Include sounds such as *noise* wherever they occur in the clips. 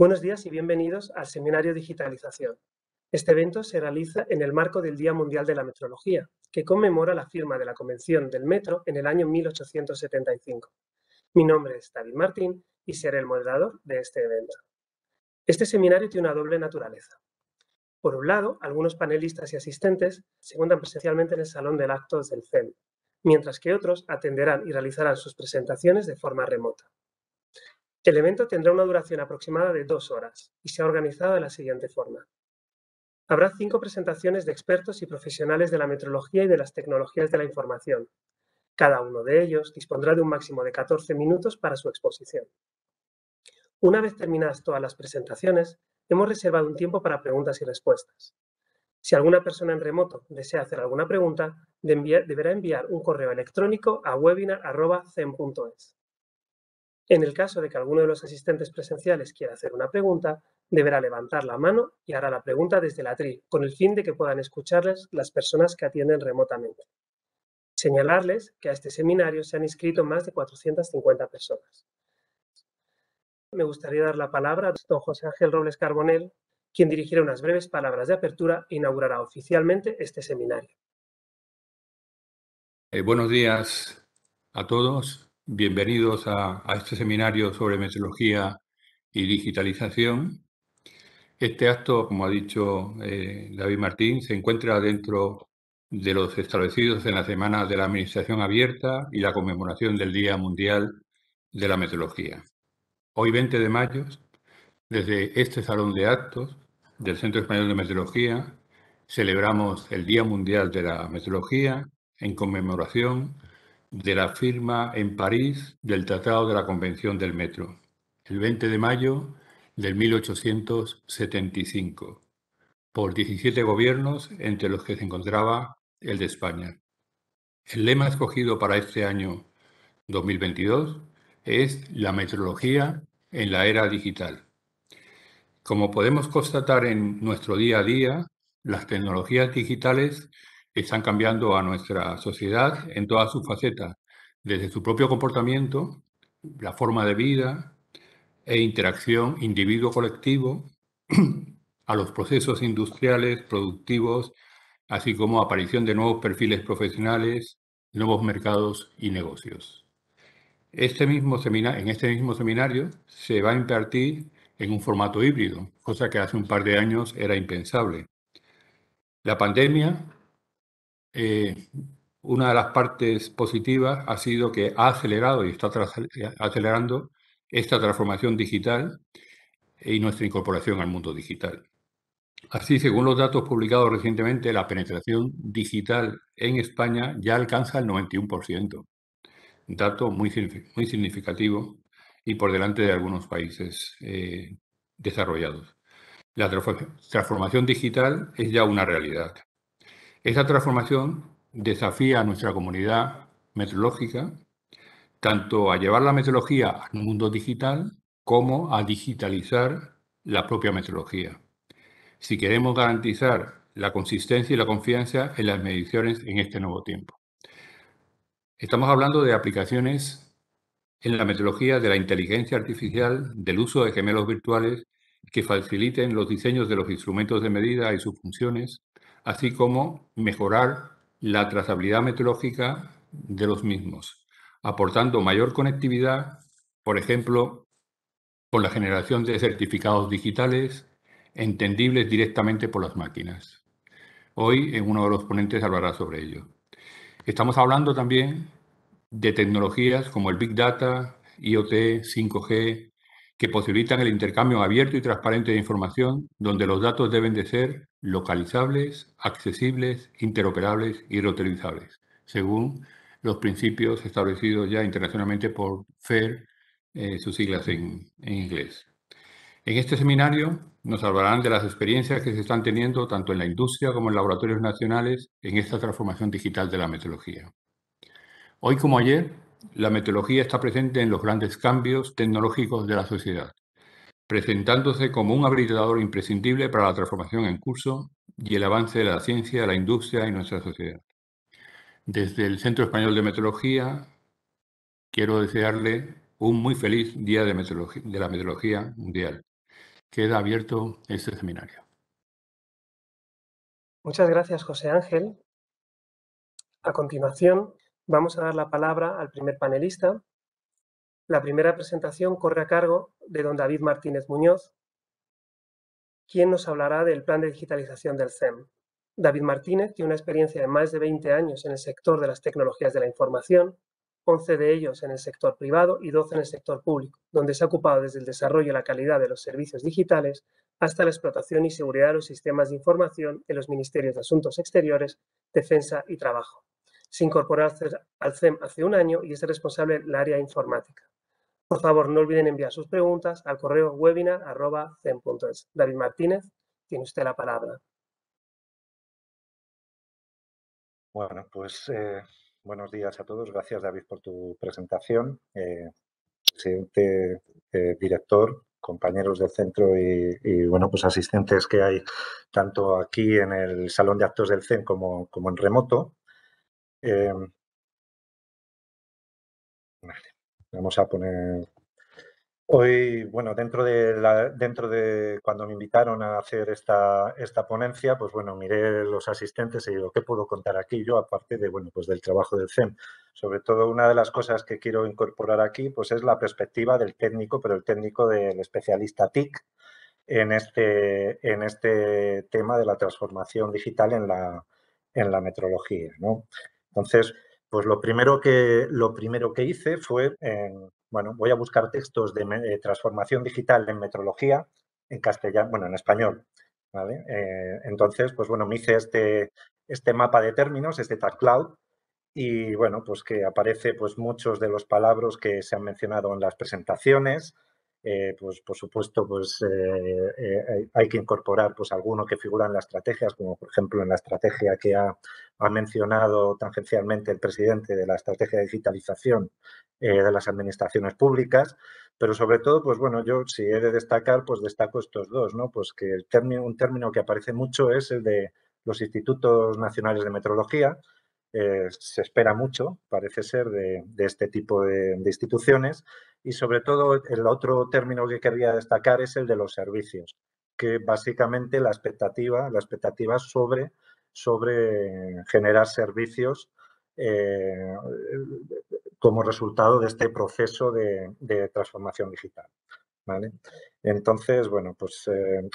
Buenos días y bienvenidos al Seminario Digitalización. Este evento se realiza en el marco del Día Mundial de la Metrología, que conmemora la firma de la Convención del Metro en el año 1875. Mi nombre es David Martín y seré el moderador de este evento. Este seminario tiene una doble naturaleza. Por un lado, algunos panelistas y asistentes se encuentran presencialmente en el Salón del Actos del CEM, mientras que otros atenderán y realizarán sus presentaciones de forma remota. El evento tendrá una duración aproximada de dos horas y se ha organizado de la siguiente forma. Habrá cinco presentaciones de expertos y profesionales de la metrología y de las tecnologías de la información. Cada uno de ellos dispondrá de un máximo de 14 minutos para su exposición. Una vez terminadas todas las presentaciones, hemos reservado un tiempo para preguntas y respuestas. Si alguna persona en remoto desea hacer alguna pregunta, deberá enviar un correo electrónico a webinar.cem.es. En el caso de que alguno de los asistentes presenciales quiera hacer una pregunta, deberá levantar la mano y hará la pregunta desde la tri, con el fin de que puedan escucharles las personas que atienden remotamente. Señalarles que a este seminario se han inscrito más de 450 personas. Me gustaría dar la palabra a don José Ángel Robles Carbonel, quien dirigirá unas breves palabras de apertura e inaugurará oficialmente este seminario. Eh, buenos días a todos. Bienvenidos a, este seminario sobre Meteorología y digitalización. Este acto, como ha dicho eh, David Martín, se encuentra dentro de los establecidos en la Semana de la Administración Abierta y la conmemoración del Día Mundial de la Meteorología. Hoy, 20 de mayo, desde este salón de actos del Centro Español de Meteorología, celebramos el Día Mundial de la Meteorología en conmemoración de la firma en París del Tratado de la Convención del Metro, el 20 de mayo de 1875, por 17 gobiernos entre los que se encontraba el de España. El lema escogido para este año 2022 es la metrología en la era digital. Como podemos constatar en nuestro día a día, las tecnologías digitales están cambiando a nuestra sociedad en todas sus facetas, desde su propio comportamiento, la forma de vida e interacción individuo-colectivo, *clears throat* a los procesos industriales, productivos, así como aparición de nuevos perfiles profesionales, nuevos mercados y negocios. Este mismo en este mismo seminario se va a impartir en un formato híbrido, cosa que hace un par de años era impensable. La pandemia eh, una de las partes positivas ha sido que ha acelerado y está eh, acelerando esta transformación digital y nuestra incorporación al mundo digital. Así, según los datos publicados recientemente, la penetración digital en España ya alcanza el 91%, dato muy, muy significativo y por delante de algunos países eh, desarrollados. La transformación digital es ya una realidad esta transformación desafía a nuestra comunidad metrológica tanto a llevar la metrología al mundo digital como a digitalizar la propia metrología. Si queremos garantizar la consistencia y la confianza en las mediciones en este nuevo tiempo. Estamos hablando de aplicaciones en la metrología de la inteligencia artificial, del uso de gemelos virtuales que faciliten los diseños de los instrumentos de medida y sus funciones, así como mejorar la trazabilidad meteorológica de los mismos, aportando mayor conectividad, por ejemplo, con la generación de certificados digitales entendibles directamente por las máquinas. Hoy uno de los ponentes hablará sobre ello. Estamos hablando también de tecnologías como el Big Data, IoT, 5G, que posibilitan el intercambio abierto y transparente de información, donde los datos deben de ser localizables, accesibles, interoperables y reutilizables, según los principios establecidos ya internacionalmente por FER, eh, sus siglas en, en inglés. En este seminario nos hablarán de las experiencias que se están teniendo tanto en la industria como en laboratorios nacionales en esta transformación digital de la metodología. Hoy como ayer, la metodología está presente en los grandes cambios tecnológicos de la sociedad presentándose como un habilitador imprescindible para la transformación en curso y el avance de la ciencia, la industria y nuestra sociedad. Desde el Centro Español de Meteorología, quiero desearle un muy feliz Día de, de la Meteorología Mundial. Queda abierto este seminario. Muchas gracias, José Ángel. A continuación, vamos a dar la palabra al primer panelista, la primera presentación corre a cargo de don David Martínez Muñoz, quien nos hablará del plan de digitalización del CEM. David Martínez tiene una experiencia de más de 20 años en el sector de las tecnologías de la información, 11 de ellos en el sector privado y 12 en el sector público, donde se ha ocupado desde el desarrollo y la calidad de los servicios digitales hasta la explotación y seguridad de los sistemas de información en los ministerios de Asuntos Exteriores, Defensa y Trabajo. Se incorporó al CEM e hace un año y es responsable del área informática. Por favor, no olviden enviar sus preguntas al correo webinar@cem.es. David Martínez, tiene usted la palabra. Bueno, pues eh, buenos días a todos. Gracias, David, por tu presentación. Eh, presidente, eh, director, compañeros del centro y, bueno, pues asistentes que hay tanto aquí en el Salón de Actos del CEN como, en remoto. Vamos a poner. Hoy, bueno, dentro de, la, dentro de cuando me invitaron a hacer esta, esta ponencia, pues bueno, miré los asistentes y lo que puedo contar aquí yo? Aparte de, bueno, pues del trabajo del CEM. Sobre todo, una de las cosas que quiero incorporar aquí, pues es la perspectiva del técnico, pero el técnico del especialista TIC en este, en este tema de la transformación digital en la, en la metrología, ¿no? Entonces, pues lo primero que, lo primero que hice fue, bueno, voy a buscar textos de, eh, transformación digital en metrología, en castellano, bueno, en español. Eh, entonces, pues bueno, me hice este, este mapa de términos, este tag cloud, y bueno, pues que aparece pues muchos de los palabras que se han mencionado en las presentaciones, eh, pues por supuesto pues eh, eh, hay que incorporar pues alguno que figura en las estrategias, como por ejemplo en la estrategia que ha, mencionado tangencialmente el presidente de la estrategia de digitalización de las administraciones públicas, pero sobre todo, pues bueno, yo si he de destacar, pues destaco estos dos, ¿no? Pues que un término que aparece mucho es el de los institutos nacionales de metrología, eh, se espera mucho, parece ser, de, este tipo de, instituciones. Y sobre todo, el otro término que quería destacar es el de los servicios, que básicamente la expectativa, sobre, sobre generar servicios eh, como resultado de este proceso de, transformación digital. ¿vale? Entonces, bueno, pues eh,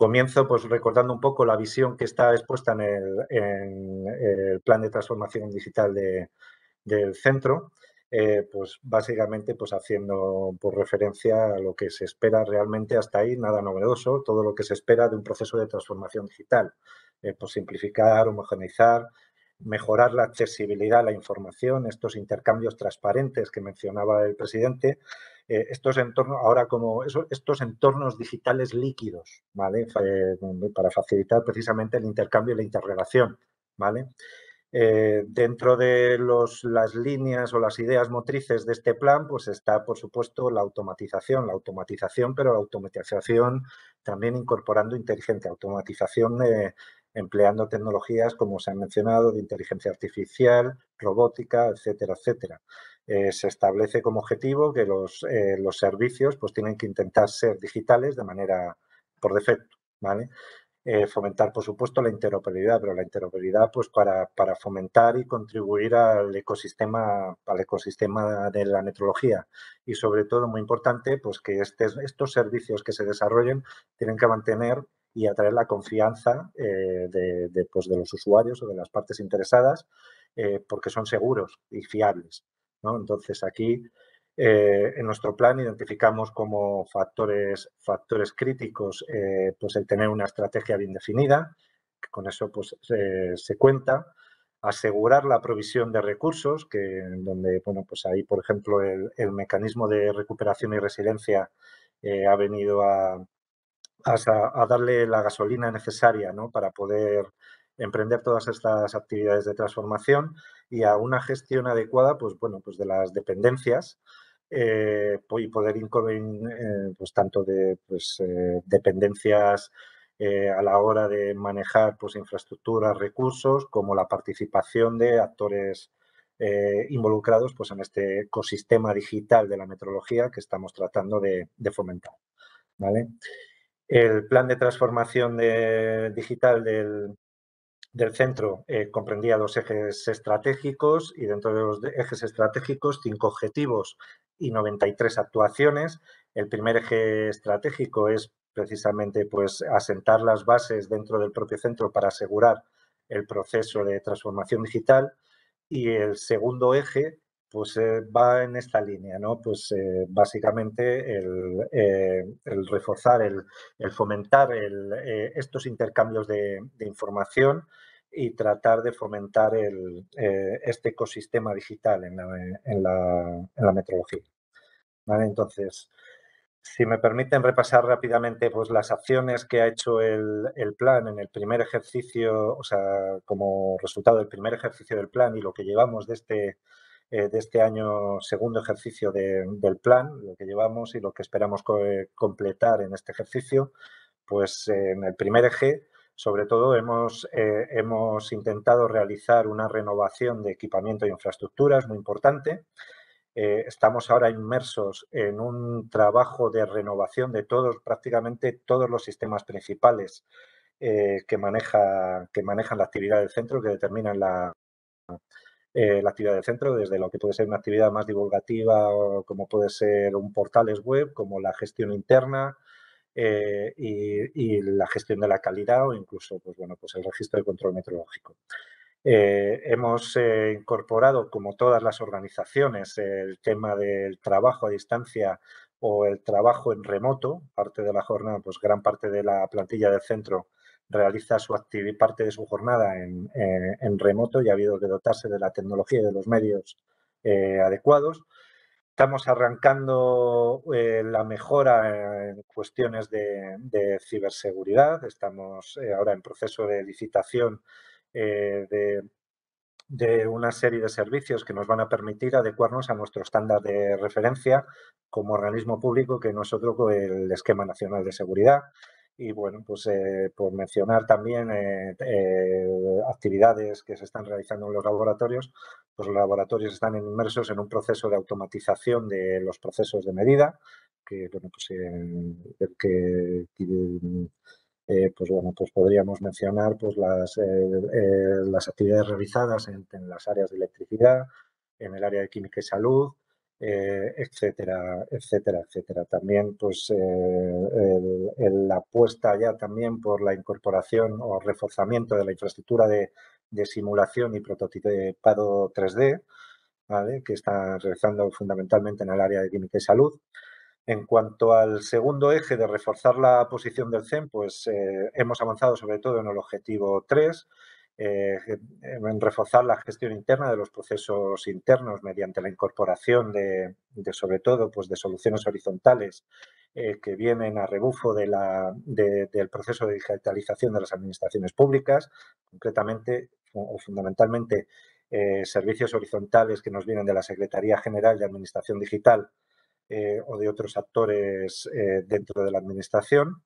Comienzo pues, recordando un poco la visión que está expuesta en el, plan de transformación digital del centro, eh, pues básicamente pues haciendo por pues, referencia a lo que se espera realmente hasta ahí, nada novedoso, todo lo que se espera de un proceso de transformación digital, eh, pues, simplificar, homogeneizar, mejorar la accesibilidad a la información, estos intercambios transparentes que mencionaba el presidente, eh, estos entornos, ahora como estos entornos digitales líquidos, ¿vale? Eh, mm, mm, para facilitar precisamente el intercambio y la interrelación, ¿vale? Eh, dentro de las líneas o las ideas motrices de este plan, pues está, por supuesto, la automatización, la automatización, pero la automatización también incorporando inteligente automatización de empleando tecnologías, como se ha mencionado, de inteligencia artificial, robótica, etcétera, etcétera. Eh, se establece como objetivo que los, eh, los, servicios pues, tienen que intentar ser digitales de manera por defecto, ¿vale? Eh, fomentar, por supuesto, la interoperabilidad, pero la interoperabilidad pues, para, para, fomentar y contribuir al ecosistema, al ecosistema de la metrología. Y sobre todo, muy importante, pues que estos servicios que se desarrollen tienen que mantener y atraer la confianza eh, de, pues, de, los usuarios o de las partes interesadas eh, porque son seguros y fiables. Entonces, aquí eh, en nuestro plan identificamos como factores, factores críticos pues el tener una estrategia bien definida, con eso pues, se cuenta, asegurar la provisión de recursos, que donde, bueno, pues ahí, por ejemplo, el, el mecanismo de recuperación y resiliencia ha venido a, a darle la gasolina necesaria para poder emprender todas estas actividades de transformación y a una gestión adecuada pues, bueno, pues de las dependencias eh, y poder incluir pues tanto de pues, eh, dependencias eh, a la hora de manejar pues, infraestructuras, recursos, como la participación de actores involucrados pues, en este ecosistema digital de la metrología que estamos tratando de, fomentar. ¿vale? El plan de transformación eh, digital del, centro eh, comprendía dos ejes estratégicos y dentro de los ejes estratégicos cinco objetivos y 93 actuaciones. El primer eje estratégico es precisamente pues, asentar las bases dentro del propio centro para asegurar el proceso de transformación digital y el segundo eje pues eh, va en esta línea, ¿no? Pues eh, básicamente eh, el, reforzar, el, fomentar estos intercambios de, información y tratar de fomentar este ecosistema digital en la, en metrología. Entonces, si me permiten repasar rápidamente pues, las acciones que ha hecho el, plan en el primer ejercicio, o sea, como resultado del primer ejercicio del plan y lo que llevamos de este eh, de este año, segundo ejercicio del plan, lo que llevamos y lo que esperamos eh, completar en este ejercicio, pues eh, en el primer eje, sobre todo, hemos, hemos intentado realizar una renovación de equipamiento e infraestructuras muy importante. estamos ahora inmersos en un trabajo de renovación de todos, prácticamente todos los sistemas principales que, maneja, que manejan la actividad del centro, que determinan la, eh, la actividad del centro, desde lo que puede ser una actividad más divulgativa, como puede ser un portales web, como la gestión interna, eh, y, la gestión de la calidad o incluso pues, bueno, pues el registro de control meteorológico. Eh, hemos incorporado, como todas las organizaciones, el tema del trabajo a distancia o el trabajo en remoto, parte de la jornada, pues gran parte de la plantilla del centro realiza su parte de su jornada en, remoto y ha habido que dotarse de la tecnología y de los medios eh, adecuados. Estamos arrancando eh, la mejora en cuestiones de, ciberseguridad. Estamos eh, ahora en proceso de licitación de, una serie de servicios que nos van a permitir adecuarnos a nuestro estándar de referencia como organismo público que nosotros es el esquema nacional de seguridad. Y bueno, pues eh, por mencionar también eh, eh, actividades que se están realizando en los laboratorios, pues los laboratorios están inmersos en un proceso de automatización de los procesos de medida, que bueno, pues, mm, pues, pues podríamos mencionar pues las, las actividades realizadas en las áreas de electricidad, en el área de química y salud, eh, etcétera, etcétera, etcétera. También, pues, eh, la apuesta ya también por la incorporación o reforzamiento de la infraestructura de, simulación y prototipado 3D, que está realizando fundamentalmente en el área de química y salud. En cuanto al segundo eje de reforzar la posición del CEM, pues eh, hemos avanzado sobre todo en el objetivo 3, eh, en reforzar la gestión interna de los procesos internos mediante la incorporación de, sobre todo, pues de soluciones horizontales eh, que vienen a rebufo del proceso de digitalización de las administraciones públicas, concretamente o, fundamentalmente eh, servicios horizontales que nos vienen de la Secretaría General de Administración Digital o de otros actores dentro de la Administración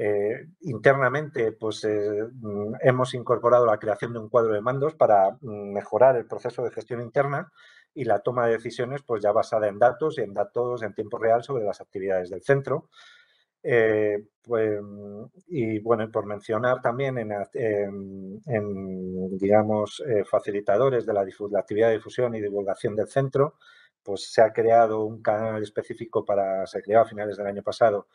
eh, internamente, pues eh, mm, hemos incorporado la creación de un cuadro de mandos para mm, mejorar el proceso de gestión interna y la toma de decisiones, pues ya basada en datos y en datos en tiempo real sobre las actividades del centro. Eh, pues, mm, y bueno, por mencionar también en, digamos, facilitadores de la, actividad de difusión y divulgación del centro, pues se ha creado un canal específico para, se creó a finales del año pasado,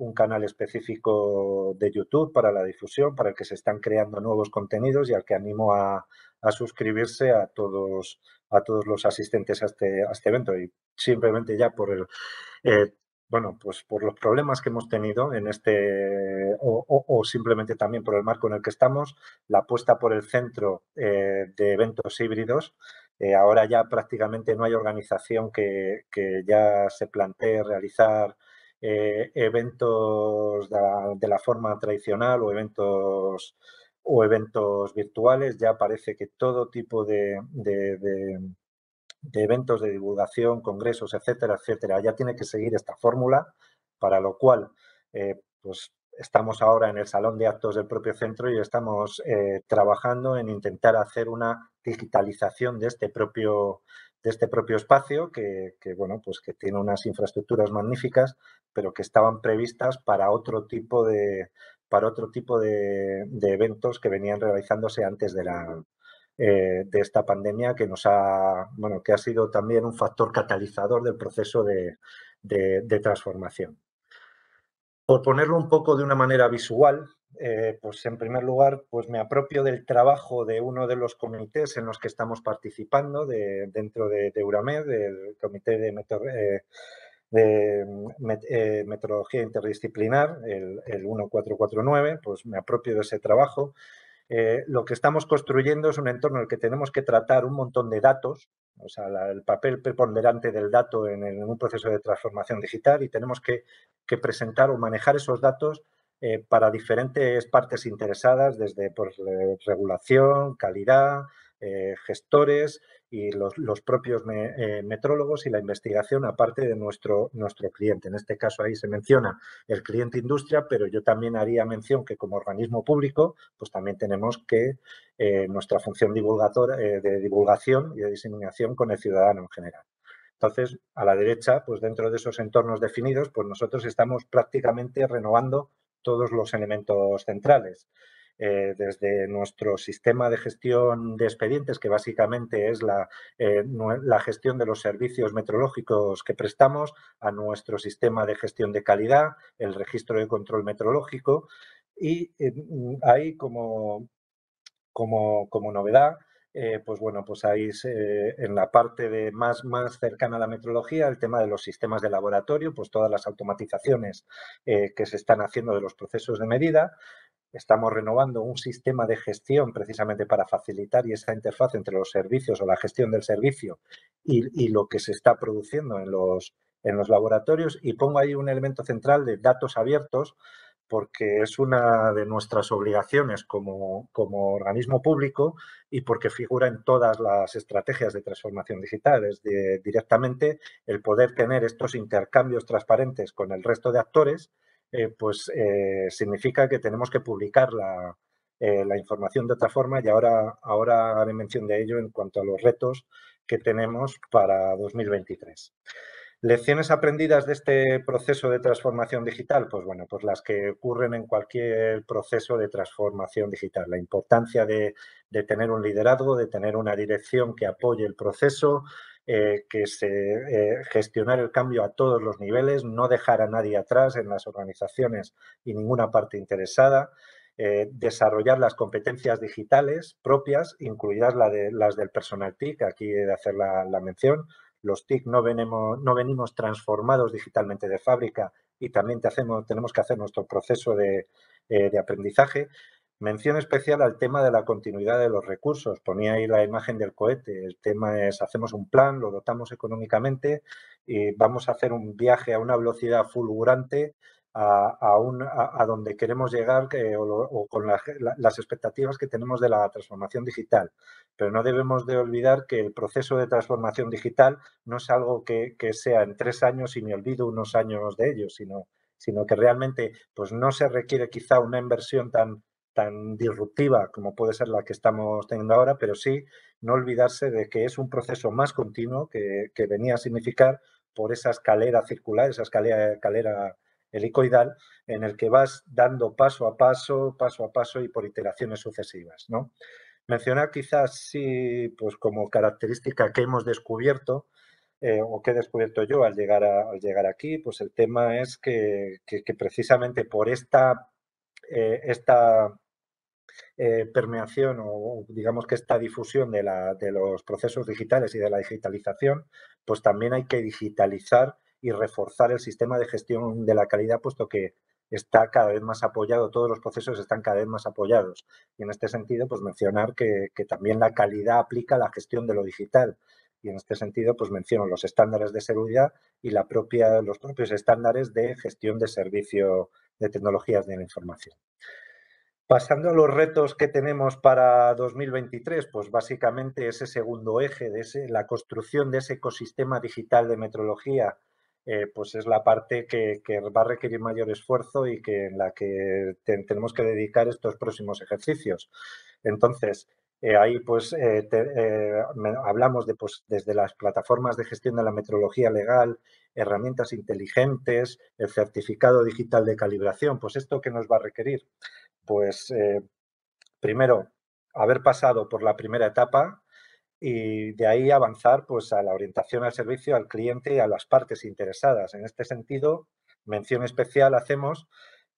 un canal específico de YouTube para la difusión, para el que se están creando nuevos contenidos y al que animo a, a suscribirse a todos, a todos los asistentes a este, a este evento. Y simplemente ya por el, eh, bueno, pues por los problemas que hemos tenido en este, o, simplemente también por el marco en el que estamos, la apuesta por el centro eh, de eventos híbridos. Eh, ahora ya prácticamente no hay organización que, que ya se plantee realizar eh, eventos de la, forma tradicional o eventos o eventos virtuales, ya parece que todo tipo de, de, eventos de divulgación, congresos, etcétera, etcétera, ya tiene que seguir esta fórmula, para lo cual eh, pues estamos ahora en el salón de actos del propio centro y estamos eh, trabajando en intentar hacer una digitalización de este propio, de este propio espacio que, bueno, pues que tiene unas infraestructuras magníficas, pero que estaban previstas para otro tipo de, para otro tipo de, eventos que venían realizándose antes de eh, de esta pandemia que nos ha, bueno, que ha sido también un factor catalizador del proceso de transformación. Por ponerlo un poco de una manera visual, eh, pues en primer lugar, pues me apropio del trabajo de uno de los comités en los que estamos participando de, dentro de, de URAMED, del Comité de, Metodología eh, eh, Interdisciplinar, el, el, 1449, pues me apropio de ese trabajo eh, lo que estamos construyendo es un entorno en el que tenemos que tratar un montón de datos, o sea, el papel preponderante del dato en, un proceso de transformación digital y tenemos que, presentar o manejar esos datos eh, para diferentes partes interesadas, desde por pues, regulación, calidad, eh, gestores, y los, propios eh, metrólogos y la investigación aparte de nuestro, nuestro cliente. En este caso ahí se menciona el cliente industria, pero yo también haría mención que como organismo público, pues también tenemos que eh, nuestra función divulgadora, eh, de divulgación y de diseminación con el ciudadano en general. Entonces, a la derecha, pues dentro de esos entornos definidos, pues nosotros estamos prácticamente renovando todos los elementos centrales. Eh, desde nuestro sistema de gestión de expedientes, que básicamente es la, eh, gestión de los servicios metrológicos que prestamos, a nuestro sistema de gestión de calidad, el registro de control metrológico. Y eh, mm, ahí como, como, novedad, pues bueno, pues ahí en la parte más, más cercana a la metrología, el tema de los sistemas de laboratorio, pues todas las automatizaciones que se están haciendo de los procesos de medida, Estamos renovando un sistema de gestión precisamente para facilitar y esa interfaz entre los servicios o la gestión del servicio y, lo que se está produciendo en los, en los laboratorios. Y pongo ahí un elemento central de datos abiertos porque es una de nuestras obligaciones como, como, organismo público y porque figura en todas las estrategias de transformación digital. Es de, directamente el poder tener estos intercambios transparentes con el resto de actores eh, pues eh, significa que tenemos que publicar eh, la, información de otra forma y ahora, ahora haré mención de ello en cuanto a los retos que tenemos para 2023. Lecciones aprendidas de este proceso de transformación digital, pues bueno, pues las que ocurren en cualquier proceso de transformación digital. La importancia de tener un liderazgo, de tener una dirección que apoye el proceso, eh, que se eh, gestionar el cambio a todos los niveles, no dejar a nadie atrás en las organizaciones y ninguna parte interesada, eh, desarrollar las competencias digitales propias, incluidas las del personal TIC, aquí de hacer la, mención. Los TIC no, venimos, no venimos transformados digitalmente de fábrica y también tenemos que hacer nuestro proceso de aprendizaje Mención especial al tema de la continuidad de los recursos. Ponía ahí la imagen del cohete. El tema es, hacemos un plan, lo dotamos económicamente y vamos a hacer un viaje a una velocidad fulgurante a, donde queremos llegar eh, o, con las expectativas que tenemos de la transformación digital. Pero no debemos de olvidar que el proceso de transformación digital no es algo que, sea en tres años y me olvido unos años de ello, sino sino que realmente pues no se requiere quizá una inversión tan, disruptiva como puede ser la que estamos teniendo ahora, pero sí no olvidarse de que es un proceso más continuo que, venía a significar por esa escalera circular, esa escalera, escalera helicoidal, en el que vas dando paso a paso, paso a paso y por iteraciones sucesivas. ¿no? Mencionar quizás sí, pues como característica que hemos descubierto, eh, o que he descubierto yo al llegar, a, al llegar aquí, pues el tema es que, que, precisamente por esta, eh, esta eh, permeación o digamos que esta difusión de, los procesos digitales y de la digitalización, pues también hay que digitalizar y reforzar el sistema de gestión de la calidad, puesto que está cada vez más apoyado, todos los procesos están cada vez más apoyados. Y en este sentido, pues mencionar que, también la calidad aplica a la gestión de lo digital. Y en este sentido, pues menciono los estándares de seguridad y la propia, los propios estándares de gestión de servicio de tecnologías de la información. Pasando a los retos que tenemos para 2023, pues básicamente ese segundo eje de la construcción de ese ecosistema digital de metrología, eh, pues es la parte que, va a requerir mayor esfuerzo y que en la que tenemos que dedicar estos próximos ejercicios. Entonces, eh, ahí pues eh, hablamos de pues, desde las plataformas de gestión de la metrología legal, herramientas inteligentes, el certificado digital de calibración, pues esto que nos va a requerir pues eh, primero haber pasado por la primera etapa y de ahí avanzar pues a la orientación al servicio, al cliente y a las partes interesadas. En este sentido, mención especial hacemos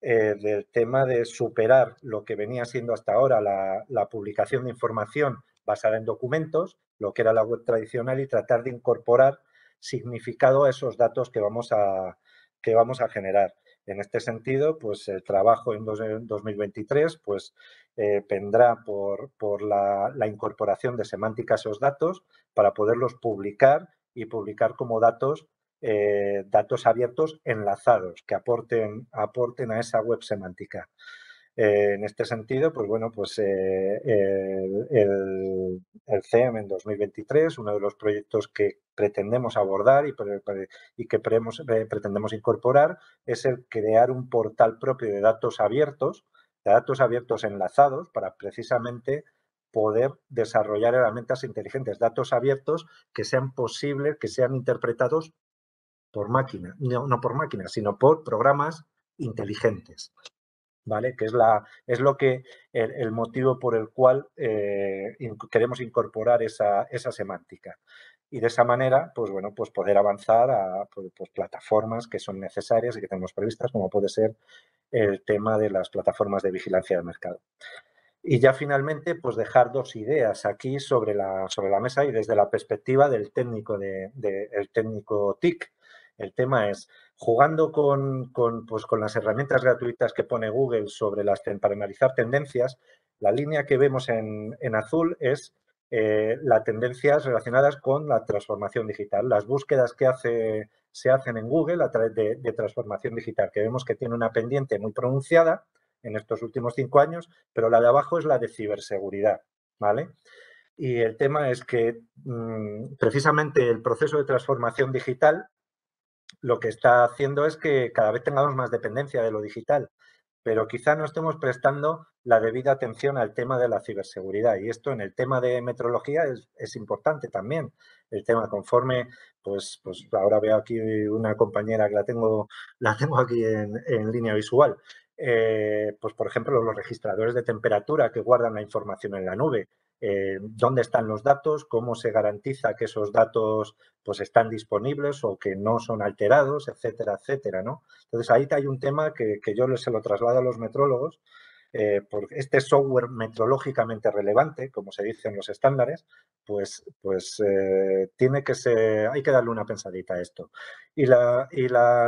eh, del tema de superar lo que venía siendo hasta ahora la, la publicación de información basada en documentos, lo que era la web tradicional y tratar de incorporar significado a esos datos que vamos a, que vamos a generar. En este sentido, pues el trabajo en 2023 pues, eh, vendrá por, por la, incorporación de semántica a esos datos para poderlos publicar y publicar como datos, eh, datos abiertos enlazados que aporten, aporten a esa web semántica. Eh, en este sentido, pues bueno, pues eh, el, el, CEM en 2023, uno de los proyectos que pretendemos abordar y, que eh, pretendemos incorporar es el crear un portal propio de datos abiertos, de datos abiertos enlazados para precisamente poder desarrollar herramientas inteligentes, datos abiertos que sean posibles, que sean interpretados por máquina, no, no por máquinas, sino por programas inteligentes. ¿vale? Que es, la, es lo que, el, motivo por el cual eh, queremos incorporar esa, esa, semántica. Y de esa manera, pues bueno, pues poder avanzar a pues, pues, plataformas que son necesarias y que tenemos previstas, como puede ser el tema de las plataformas de vigilancia de mercado. Y ya finalmente, pues dejar dos ideas aquí sobre la, sobre la mesa y desde la perspectiva del técnico, de, técnico TIC. El tema es, jugando pues, con, las herramientas gratuitas que pone Google sobre las, para analizar tendencias, la línea que vemos en, azul es eh, las tendencias relacionadas con la transformación digital, las búsquedas que hace, se hacen en Google a través de, de transformación digital, que vemos que tiene una pendiente muy pronunciada en estos últimos cinco años, pero la de abajo es la de ciberseguridad, ¿vale? Y el tema es que mm, precisamente el proceso de transformación digital lo que está haciendo es que cada vez tengamos más dependencia de lo digital, pero quizá no estemos prestando la debida atención al tema de la ciberseguridad. Y esto en el tema de metrología es, importante también. El tema conforme, pues, pues, ahora veo aquí una compañera que la tengo, la tengo aquí en, línea visual. Eh, pues por ejemplo, los registradores de temperatura que guardan la información en la nube. Eh, dónde están los datos, cómo se garantiza que esos datos pues, están disponibles o que no son alterados, etcétera, etcétera. ¿no? Entonces, ahí hay un tema que, que yo se lo traslado a los metrólogos, eh, porque este software metrológicamente relevante, como se dice en los estándares, pues, pues eh, tiene que ser, hay que darle una pensadita a esto. Y la,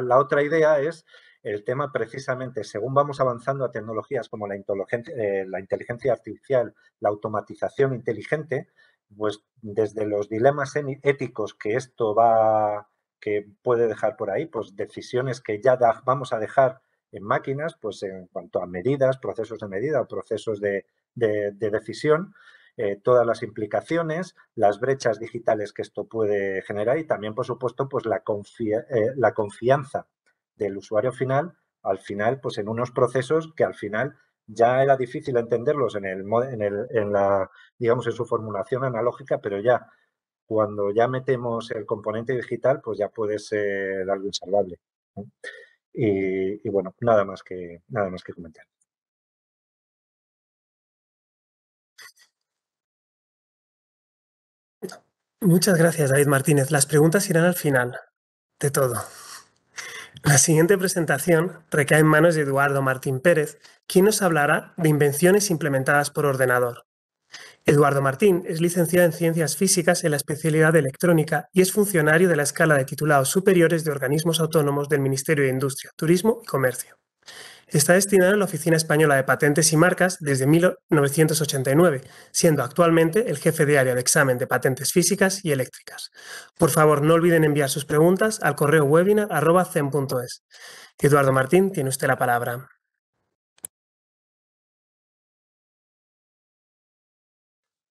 la otra idea es el tema precisamente, según vamos avanzando a tecnologías como la, eh, la inteligencia artificial, la automatización inteligente, pues desde los dilemas éticos que esto va, que puede dejar por ahí, pues decisiones que ya vamos a dejar en máquinas, pues en cuanto a medidas, procesos de medida o procesos de, de, decisión, eh, todas las implicaciones, las brechas digitales que esto puede generar y también, por supuesto, pues la eh, confianza del usuario final, al final, pues en unos procesos que al final ya era difícil entenderlos en, el, en, el, la, digamos, en su formulación analógica, pero ya cuando ya metemos el componente digital, pues ya puede ser algo insalvable. Y, y bueno, nada más que, nada más que comentar. Muchas gracias, David Martínez. Las preguntas irán al final de todo. La siguiente presentación recae en manos de Eduardo Martín Pérez, quien nos hablará de invenciones implementadas por ordenador. Eduardo Martín es licenciado en Ciencias Físicas en la especialidad de Electrónica y es funcionario de la escala de titulados superiores de organismos autónomos del Ministerio de Industria, Turismo y Comercio está destinado a la Oficina Española de Patentes y Marcas desde 1989, siendo actualmente el jefe de área de examen de patentes físicas y eléctricas. Por favor, no olviden enviar sus preguntas al correo webinar.cen.es. Eduardo Martín, tiene usted la palabra.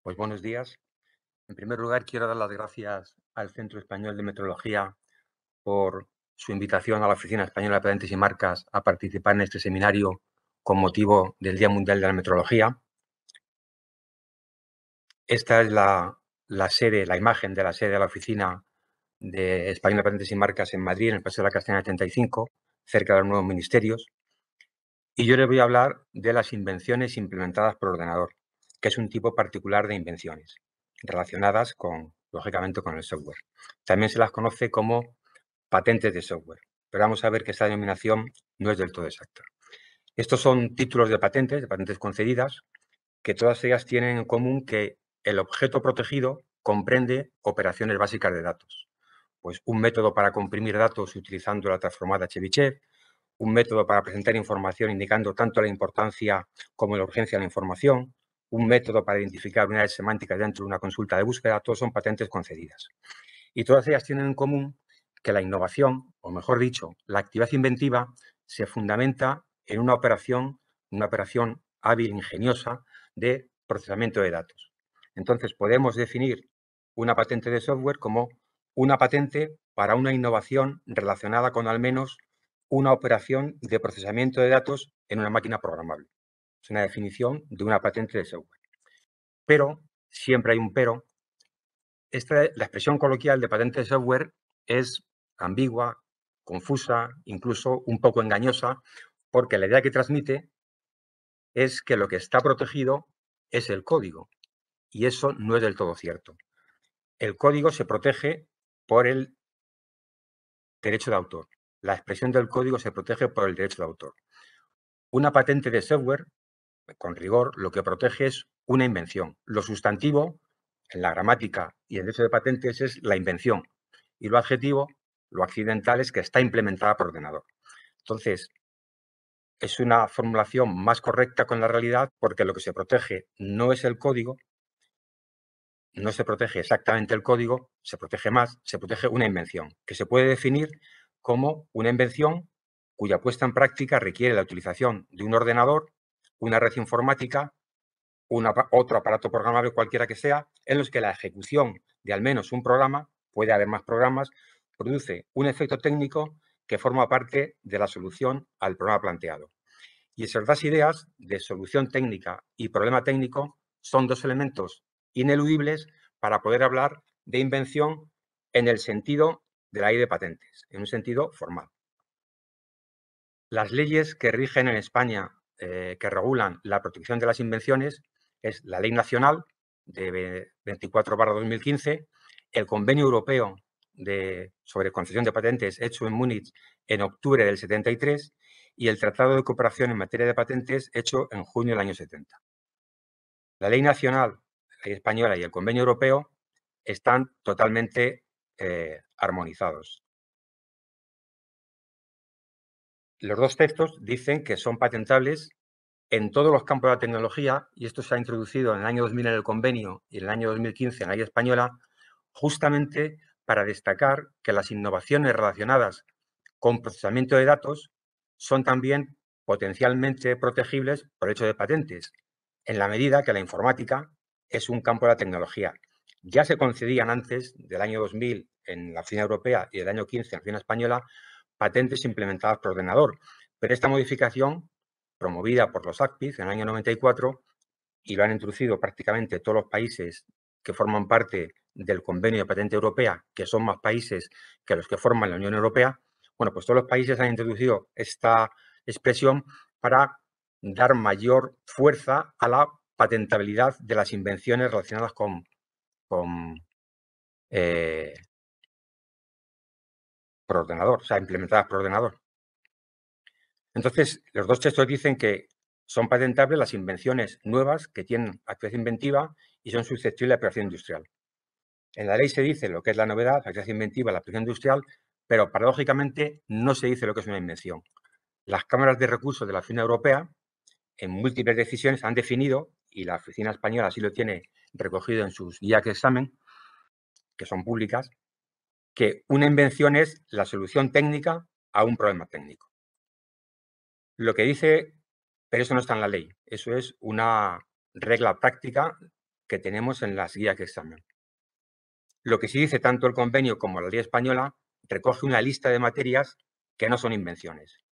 Pues buenos días. En primer lugar, quiero dar las gracias al Centro Español de Metrología por su invitación a la Oficina Española de Patentes y Marcas a participar en este seminario con motivo del Día Mundial de la Metrología. Esta es la, la sede, la imagen de la sede de la Oficina de Española de Patentes y Marcas en Madrid, en el Paseo de la Castellana 85, cerca de los nuevos ministerios. Y yo les voy a hablar de las invenciones implementadas por ordenador, que es un tipo particular de invenciones relacionadas con, lógicamente, con el software. También se las conoce como patentes de software. Pero vamos a ver que esta denominación no es del todo exacta. Estos son títulos de patentes, de patentes concedidas, que todas ellas tienen en común que el objeto protegido comprende operaciones básicas de datos. Pues un método para comprimir datos utilizando la transformada Chebyshev, un método para presentar información indicando tanto la importancia como la urgencia de la información, un método para identificar unidades semánticas dentro de una consulta de búsqueda, todos son patentes concedidas. Y todas ellas tienen en común que la innovación, o mejor dicho, la actividad inventiva, se fundamenta en una operación, una operación hábil, ingeniosa, de procesamiento de datos. Entonces, podemos definir una patente de software como una patente para una innovación relacionada con al menos una operación de procesamiento de datos en una máquina programable. Es una definición de una patente de software. Pero, siempre hay un pero, esta, la expresión coloquial de patente de software es ambigua, confusa, incluso un poco engañosa, porque la idea que transmite es que lo que está protegido es el código, y eso no es del todo cierto. El código se protege por el derecho de autor. La expresión del código se protege por el derecho de autor. Una patente de software, con rigor, lo que protege es una invención. Lo sustantivo, en la gramática y en el derecho de patentes, es la invención. Y lo adjetivo lo accidental es que está implementada por ordenador. Entonces, es una formulación más correcta con la realidad porque lo que se protege no es el código, no se protege exactamente el código, se protege más, se protege una invención, que se puede definir como una invención cuya puesta en práctica requiere la utilización de un ordenador, una red informática, otro aparato programable cualquiera que sea, en los que la ejecución de al menos un programa, puede haber más programas, produce un efecto técnico que forma parte de la solución al problema planteado. Y esas dos ideas de solución técnica y problema técnico son dos elementos ineludibles para poder hablar de invención en el sentido de la ley de patentes, en un sentido formal. Las leyes que rigen en España, eh, que regulan la protección de las invenciones, es la Ley Nacional de 24-2015, el Convenio Europeo de, sobre concesión de patentes hecho en Múnich en octubre del 73 y el Tratado de Cooperación en materia de patentes hecho en junio del año 70. La ley nacional, la ley española y el convenio europeo están totalmente eh, armonizados. Los dos textos dicen que son patentables en todos los campos de la tecnología, y esto se ha introducido en el año 2000 en el convenio y en el año 2015 en la ley española, justamente para destacar que las innovaciones relacionadas con procesamiento de datos son también potencialmente protegibles por hecho de patentes, en la medida que la informática es un campo de la tecnología. Ya se concedían antes del año 2000 en la oficina europea y del año 15 en la oficina española patentes implementadas por ordenador, pero esta modificación, promovida por los ACPIS en el año 94, y lo han introducido prácticamente todos los países que forman parte del convenio de patente europea, que son más países que los que forman la Unión Europea, bueno, pues todos los países han introducido esta expresión para dar mayor fuerza a la patentabilidad de las invenciones relacionadas con, con eh, por ordenador, o sea, implementadas por ordenador. Entonces, los dos textos dicen que son patentables las invenciones nuevas que tienen actividad inventiva y son susceptibles de operación industrial. En la ley se dice lo que es la novedad, la creación inventiva, la aplicación industrial, pero paradójicamente no se dice lo que es una invención. Las cámaras de recursos de la Oficina Europea, en múltiples decisiones, han definido, y la Oficina Española así lo tiene recogido en sus guías de examen, que son públicas, que una invención es la solución técnica a un problema técnico. Lo que dice, pero eso no está en la ley, eso es una regla práctica que tenemos en las guías de examen. Lo que sí dice tanto el convenio como la ley española recoge una lista de materias que no son invenciones.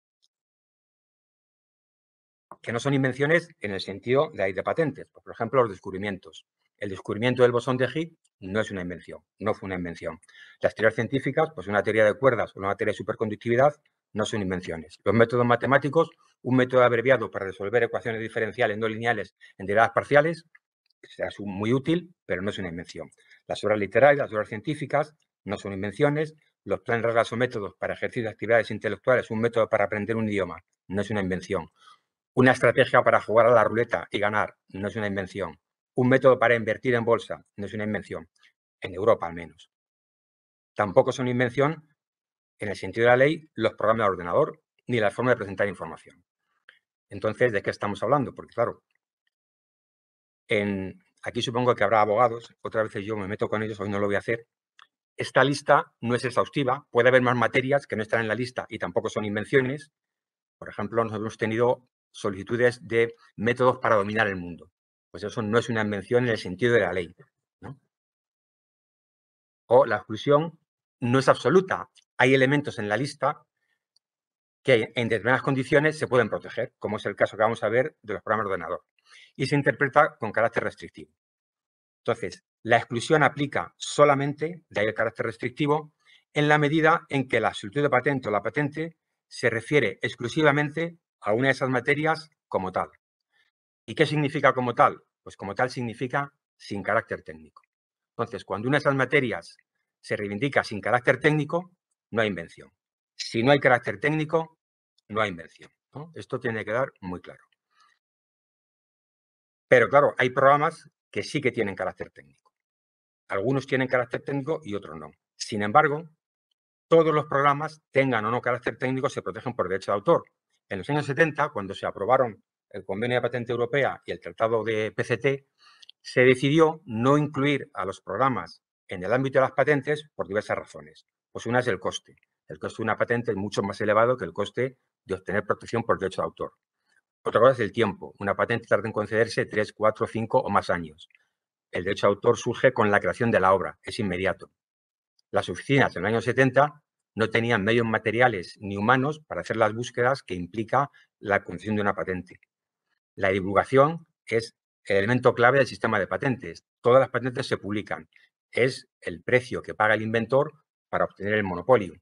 Que no son invenciones en el sentido de ahí de patentes. Pues, por ejemplo, los descubrimientos. El descubrimiento del bosón de Higgs no es una invención, no fue una invención. Las teorías científicas, pues una teoría de cuerdas o una teoría de superconductividad, no son invenciones. Los métodos matemáticos, un método abreviado para resolver ecuaciones diferenciales no lineales en derivadas parciales, sea muy útil, pero no es una invención. Las obras literarias, las obras científicas no son invenciones. Los planes, reglas o métodos para ejercer actividades intelectuales, un método para aprender un idioma, no es una invención. Una estrategia para jugar a la ruleta y ganar no es una invención. Un método para invertir en bolsa no es una invención, en Europa al menos. Tampoco son invención, en el sentido de la ley, los programas de ordenador ni la forma de presentar información. Entonces, ¿de qué estamos hablando? Porque claro, aquí supongo que habrá abogados, otra vez yo me meto con ellos, hoy no lo voy a hacer. Esta lista no es exhaustiva, puede haber más materias que no están en la lista y tampoco son invenciones. Por ejemplo, nos hemos tenido solicitudes de métodos para dominar el mundo. Pues eso no es una invención en el sentido de la ley. O la exclusión no es absoluta. Hay elementos en la lista que en determinadas condiciones se pueden proteger, como es el caso que vamos a ver de los programas de ordenador y se interpreta con carácter restrictivo. Entonces, la exclusión aplica solamente, de ahí el carácter restrictivo, en la medida en que la solicitud de patente o la patente se refiere exclusivamente a una de esas materias como tal. ¿Y qué significa como tal? Pues como tal significa sin carácter técnico. Entonces, cuando una de esas materias se reivindica sin carácter técnico, no hay invención. Si no hay carácter técnico, no hay invención. Esto tiene que quedar muy claro. Pero claro, hay programas que sí que tienen carácter técnico. Algunos tienen carácter técnico y otros no. Sin embargo, todos los programas, tengan o no carácter técnico, se protegen por derecho de autor. En los años 70, cuando se aprobaron el Convenio de Patente Europea y el Tratado de PCT, se decidió no incluir a los programas en el ámbito de las patentes por diversas razones. Pues una es el coste. El coste de una patente es mucho más elevado que el coste de obtener protección por derecho de autor. Otra cosa es el tiempo. Una patente tarda en concederse tres, cuatro, cinco o más años. El derecho de autor surge con la creación de la obra, es inmediato. Las oficinas en los años 70 no tenían medios materiales ni humanos para hacer las búsquedas que implica la concesión de una patente. La divulgación es el elemento clave del sistema de patentes. Todas las patentes se publican. Es el precio que paga el inventor para obtener el monopolio.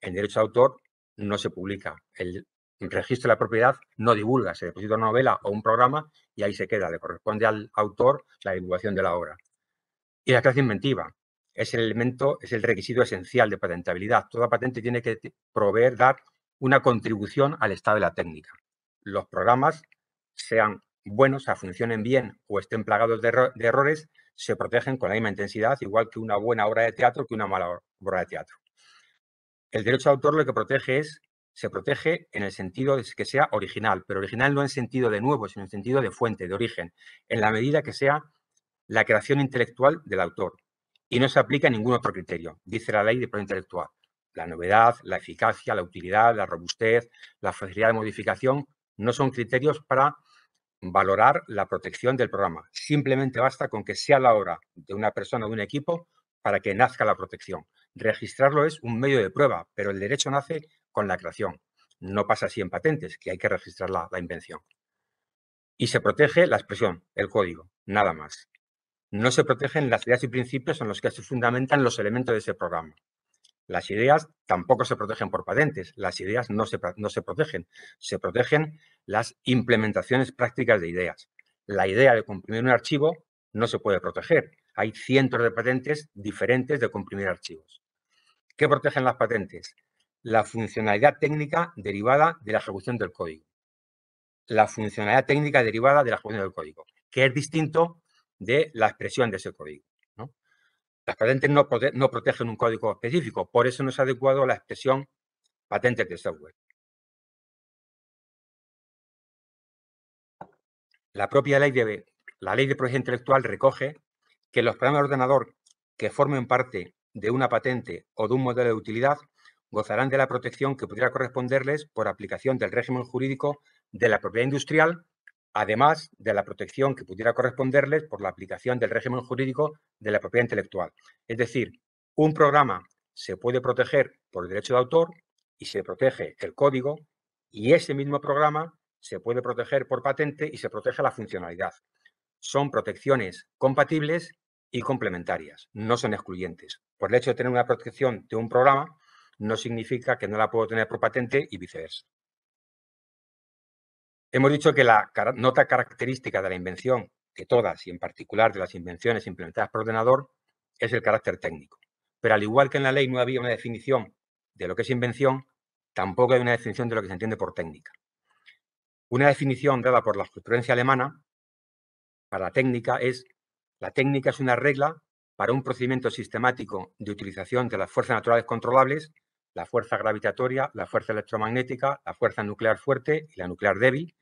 El derecho de autor no se publica. El el registro de la propiedad no divulga, se deposita una novela o un programa y ahí se queda, le corresponde al autor la divulgación de la obra. Y la creación inventiva es el elemento, es el requisito esencial de patentabilidad. Toda patente tiene que proveer, dar una contribución al estado de la técnica. Los programas, sean buenos, o sea, funcionen bien o estén plagados de, de errores, se protegen con la misma intensidad, igual que una buena obra de teatro que una mala obra de teatro. El derecho de autor lo que protege es se protege en el sentido de que sea original, pero original no en sentido de nuevo, sino en sentido de fuente, de origen, en la medida que sea la creación intelectual del autor. Y no se aplica ningún otro criterio, dice la ley de propiedad intelectual. La novedad, la eficacia, la utilidad, la robustez, la facilidad de modificación no son criterios para valorar la protección del programa. Simplemente basta con que sea la obra de una persona o de un equipo para que nazca la protección. Registrarlo es un medio de prueba, pero el derecho nace con la creación. No pasa así en patentes, que hay que registrar la, invención. Y se protege la expresión, el código, nada más. No se protegen las ideas y principios en los que se fundamentan los elementos de ese programa. Las ideas tampoco se protegen por patentes, las ideas no se, no se, protegen, se protegen las implementaciones prácticas de ideas. La idea de comprimir un archivo no se puede proteger. Hay cientos de patentes diferentes de comprimir archivos. ¿Qué protegen las patentes? la funcionalidad técnica derivada de la ejecución del código. La funcionalidad técnica derivada de la ejecución del código, que es distinto de la expresión de ese código. Las patentes no, protegen un código específico, por eso no es adecuado la expresión patentes de software. La propia ley de, la ley de propiedad intelectual recoge que los programas de ordenador que formen parte de una patente o de un modelo de utilidad gozarán de la protección que pudiera corresponderles por aplicación del régimen jurídico de la propiedad industrial, además de la protección que pudiera corresponderles por la aplicación del régimen jurídico de la propiedad intelectual. Es decir, un programa se puede proteger por el derecho de autor y se protege el código y ese mismo programa se puede proteger por patente y se protege la funcionalidad. Son protecciones compatibles y complementarias, no son excluyentes. Por el hecho de tener una protección de un programa, no significa que no la puedo tener por patente y viceversa. Hemos dicho que la nota característica de la invención, de todas y en particular de las invenciones implementadas por ordenador, es el carácter técnico. Pero al igual que en la ley no había una definición de lo que es invención, tampoco hay una definición de lo que se entiende por técnica. Una definición dada por la jurisprudencia alemana para la técnica es, la técnica es una regla para un procedimiento sistemático de utilización de las fuerzas naturales controlables la fuerza gravitatoria, la fuerza electromagnética, la fuerza nuclear fuerte y la nuclear débil,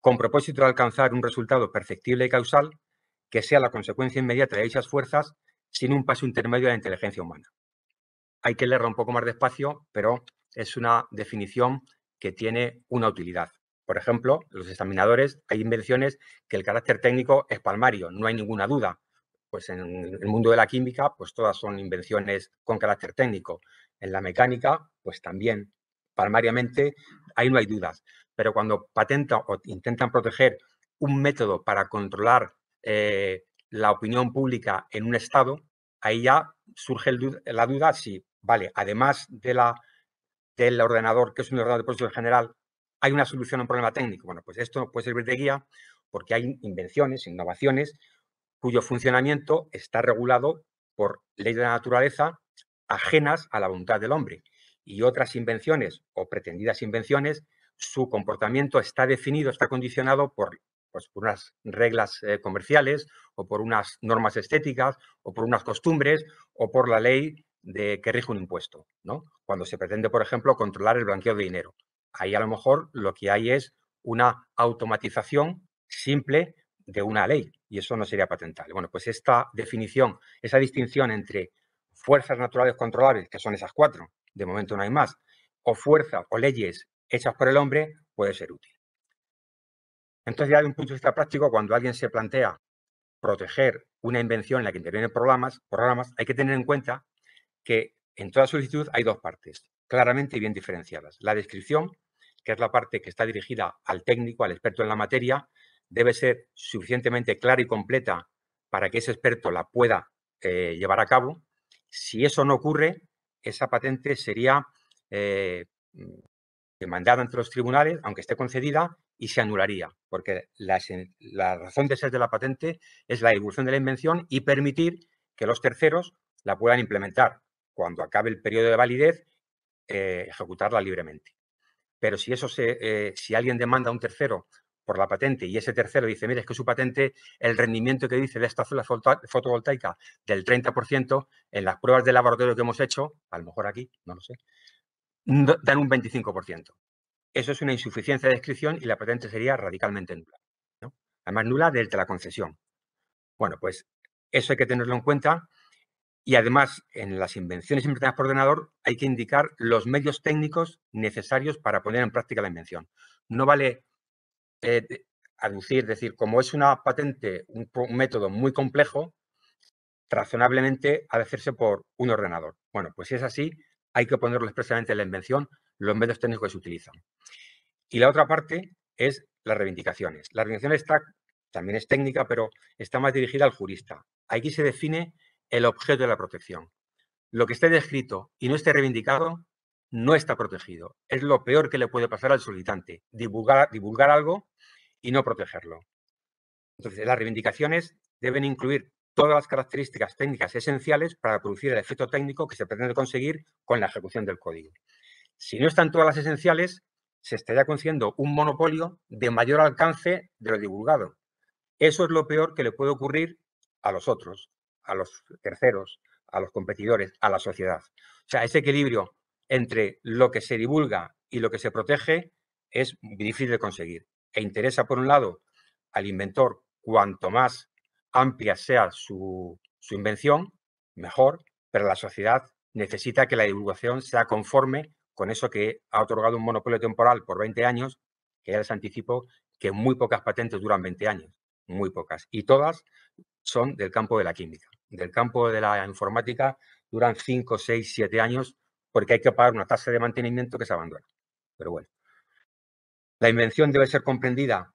con propósito de alcanzar un resultado perceptible y causal que sea la consecuencia inmediata de dichas fuerzas sin un paso intermedio de la inteligencia humana. Hay que leerlo un poco más despacio, pero es una definición que tiene una utilidad. Por ejemplo, los examinadores, hay invenciones que el carácter técnico es palmario, no hay ninguna duda. Pues en el mundo de la química, pues todas son invenciones con carácter técnico. En la mecánica, pues también, palmariamente, ahí no hay dudas. Pero cuando patentan o intentan proteger un método para controlar eh, la opinión pública en un Estado, ahí ya surge la duda si, vale, además de la, del ordenador, que es un ordenador de en general, hay una solución a un problema técnico. Bueno, pues esto puede servir de guía porque hay invenciones, innovaciones, cuyo funcionamiento está regulado por ley de la naturaleza ajenas a la voluntad del hombre. Y otras invenciones o pretendidas invenciones, su comportamiento está definido, está condicionado por, pues, unas reglas eh, comerciales o por unas normas estéticas o por unas costumbres o por la ley de que rige un impuesto. ¿no? Cuando se pretende, por ejemplo, controlar el blanqueo de dinero. Ahí a lo mejor lo que hay es una automatización simple de una ley y eso no sería patentable. Bueno, pues esta definición, esa distinción entre fuerzas naturales controlables, que son esas cuatro, de momento no hay más, o fuerzas o leyes hechas por el hombre, puede ser útil. Entonces, ya de un punto de vista práctico, cuando alguien se plantea proteger una invención en la que intervienen programas, programas hay que tener en cuenta que en toda solicitud hay dos partes, claramente y bien diferenciadas. La descripción, que es la parte que está dirigida al técnico, al experto en la materia, debe ser suficientemente clara y completa para que ese experto la pueda eh, llevar a cabo. Si eso no ocurre, esa patente sería eh, demandada ante los tribunales, aunque esté concedida, y se anularía, porque la, razón de ser de la patente es la evolución de la invención y permitir que los terceros la puedan implementar cuando acabe el periodo de validez, eh, ejecutarla libremente. Pero si, eso se, eh, si alguien demanda a un tercero por la patente y ese tercero dice, mira, es que su patente, el rendimiento que dice de esta célula fotovoltaica del 30%, en las pruebas de laboratorio que hemos hecho, a lo mejor aquí, no lo sé, dan un 25%. Eso es una insuficiencia de descripción y la patente sería radicalmente nula. Además, nula desde la concesión. Bueno, pues eso hay que tenerlo en cuenta. Y además, en las invenciones inventadas por ordenador hay que indicar los medios técnicos necesarios para poner en práctica la invención. No vale eh, aducir, decir, como es una patente, un, método muy complejo, razonablemente ha de hacerse por un ordenador. Bueno, pues si es así, hay que ponerlo expresamente en la invención, los medios técnicos que se utilizan. Y la otra parte es las reivindicaciones. La reivindicación está, también es técnica, pero está más dirigida al jurista. Aquí se define el objeto de la protección. Lo que esté descrito y no esté reivindicado no está protegido. Es lo peor que le puede pasar al solicitante, divulgar, divulgar algo y no protegerlo. Entonces, las reivindicaciones deben incluir todas las características técnicas esenciales para producir el efecto técnico que se pretende conseguir con la ejecución del código. Si no están todas las esenciales, se estaría consiguiendo un monopolio de mayor alcance de lo divulgado. Eso es lo peor que le puede ocurrir a los otros, a los terceros, a los competidores, a la sociedad. O sea, ese equilibrio entre lo que se divulga y lo que se protege es difícil de conseguir. E interesa, por un lado, al inventor, cuanto más amplia sea su, su invención, mejor, pero la sociedad necesita que la divulgación sea conforme con eso que ha otorgado un monopolio temporal por 20 años, que ya les anticipo que muy pocas patentes duran 20 años, muy pocas, y todas son del campo de la química. Del campo de la informática duran 5, 6, 7 años porque hay que pagar una tasa de mantenimiento que se abandona. Pero bueno, la invención debe ser comprendida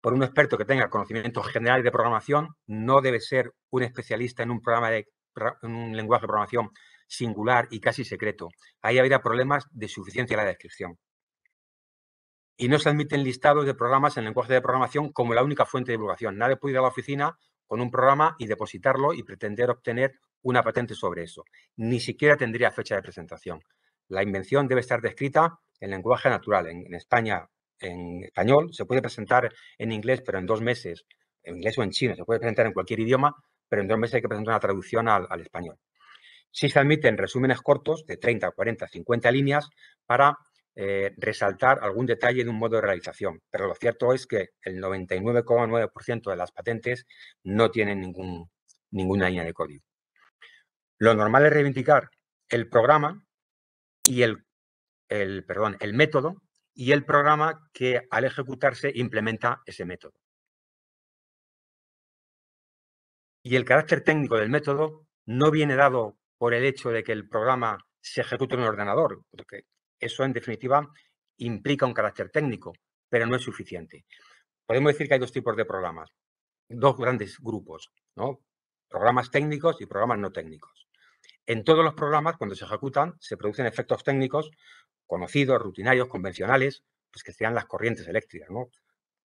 por un experto que tenga conocimientos generales de programación, no debe ser un especialista en un, programa de, un lenguaje de programación singular y casi secreto. Ahí habría problemas de suficiencia de la descripción. Y no se admiten listados de programas en lenguaje de programación como la única fuente de divulgación. Nadie puede ir a la oficina con un programa y depositarlo y pretender obtener una patente sobre eso. Ni siquiera tendría fecha de presentación. La invención debe estar descrita en lenguaje natural. En, España, en español, se puede presentar en inglés, pero en dos meses, en inglés o en chino, se puede presentar en cualquier idioma, pero en dos meses hay que presentar una traducción al, español. Si sí se admiten resúmenes cortos de 30, 40, 50 líneas para eh, resaltar algún detalle de un modo de realización, pero lo cierto es que el 99,9% de las patentes no tienen ningún, ninguna línea de código. Lo normal es reivindicar el programa y el, perdón, el método y el programa que al ejecutarse implementa ese método. Y el carácter técnico del método no viene dado por el hecho de que el programa se ejecute en un ordenador, porque eso en definitiva implica un carácter técnico, pero no es suficiente. Podemos decir que hay dos tipos de programas, dos grandes grupos, ¿no? Programas técnicos y programas no técnicos. En todos los programas, cuando se ejecutan, se producen efectos técnicos conocidos, rutinarios, convencionales, pues que sean las corrientes eléctricas. ¿no?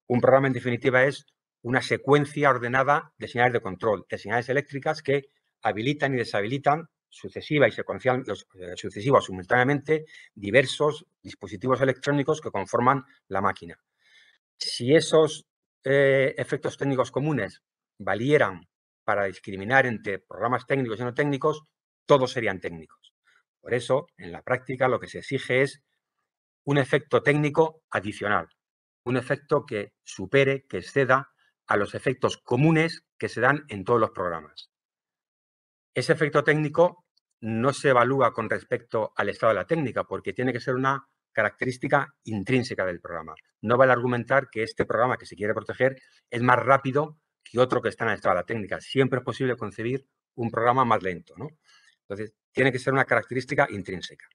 Un programa, en definitiva, es una secuencia ordenada de señales de control, de señales eléctricas que habilitan y deshabilitan sucesiva y secuencial, eh, simultáneamente diversos dispositivos electrónicos que conforman la máquina. Si esos eh, efectos técnicos comunes valieran para discriminar entre programas técnicos y no técnicos, todos serían técnicos. Por eso, en la práctica lo que se exige es un efecto técnico adicional, un efecto que supere, que exceda a los efectos comunes que se dan en todos los programas. Ese efecto técnico no se evalúa con respecto al estado de la técnica, porque tiene que ser una característica intrínseca del programa. No vale argumentar que este programa que se quiere proteger es más rápido que otro que está en el estado de la técnica. Siempre es posible concebir un programa más lento. ¿no? Entonces, tiene que ser una característica intrínseca.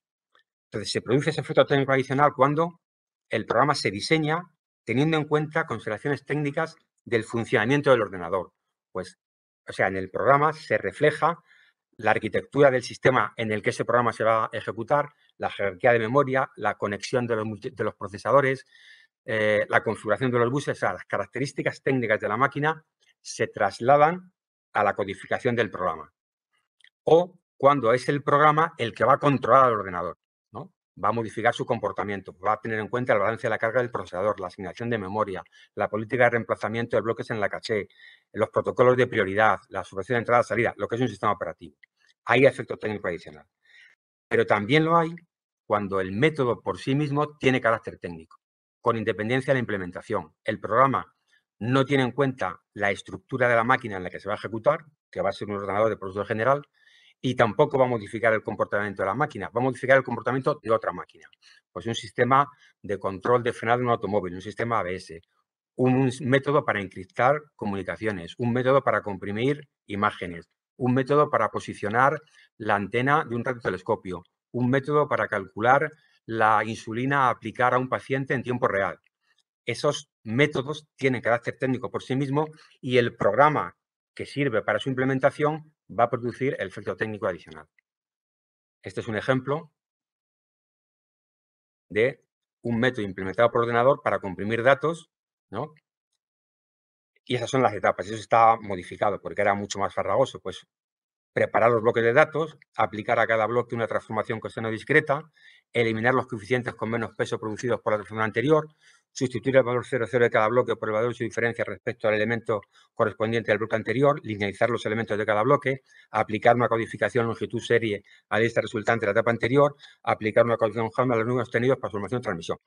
Entonces, se produce ese efecto técnico adicional cuando el programa se diseña teniendo en cuenta consideraciones técnicas del funcionamiento del ordenador. Pues, o sea, en el programa se refleja la arquitectura del sistema en el que ese programa se va a ejecutar, la jerarquía de memoria, la conexión de los, procesadores, eh, la configuración de los buses, o sea, las características técnicas de la máquina se trasladan a la codificación del programa. O cuando es el programa el que va a controlar al ordenador, ¿no? Va a modificar su comportamiento, va a tener en cuenta el balance de la carga del procesador, la asignación de memoria, la política de reemplazamiento de bloques en la caché, los protocolos de prioridad, la supresión de entrada-salida, lo que es un sistema operativo. Hay efecto técnico adicional. Pero también lo hay cuando el método por sí mismo tiene carácter técnico, con independencia de la implementación. El programa no tiene en cuenta la estructura de la máquina en la que se va a ejecutar, que va a ser un ordenador de producto general, y tampoco va a modificar el comportamiento de la máquina, va a modificar el comportamiento de otra máquina. Pues un sistema de control de frenado de un automóvil, un sistema ABS, un método para encriptar comunicaciones, un método para comprimir imágenes, un método para posicionar la antena de un telescopio un método para calcular la insulina a aplicar a un paciente en tiempo real. Esos métodos tienen carácter técnico por sí mismo y el programa que sirve para su implementación va a producir el efecto técnico adicional. Este es un ejemplo de un método implementado por ordenador para comprimir datos, ¿no? Y esas son las etapas. Eso está modificado porque era mucho más farragoso. Pues preparar los bloques de datos, aplicar a cada bloque una transformación coseno discreta, eliminar los coeficientes con menos peso producidos por la transformación anterior, sustituir el valor 0,0 de cada bloque por el valor de su diferencia respecto al elemento correspondiente al bloque anterior, linealizar los elementos de cada bloque, aplicar una codificación longitud serie a la lista resultante de la etapa anterior, aplicar una codificación Hamming a los números obtenidos para formación de transmisión.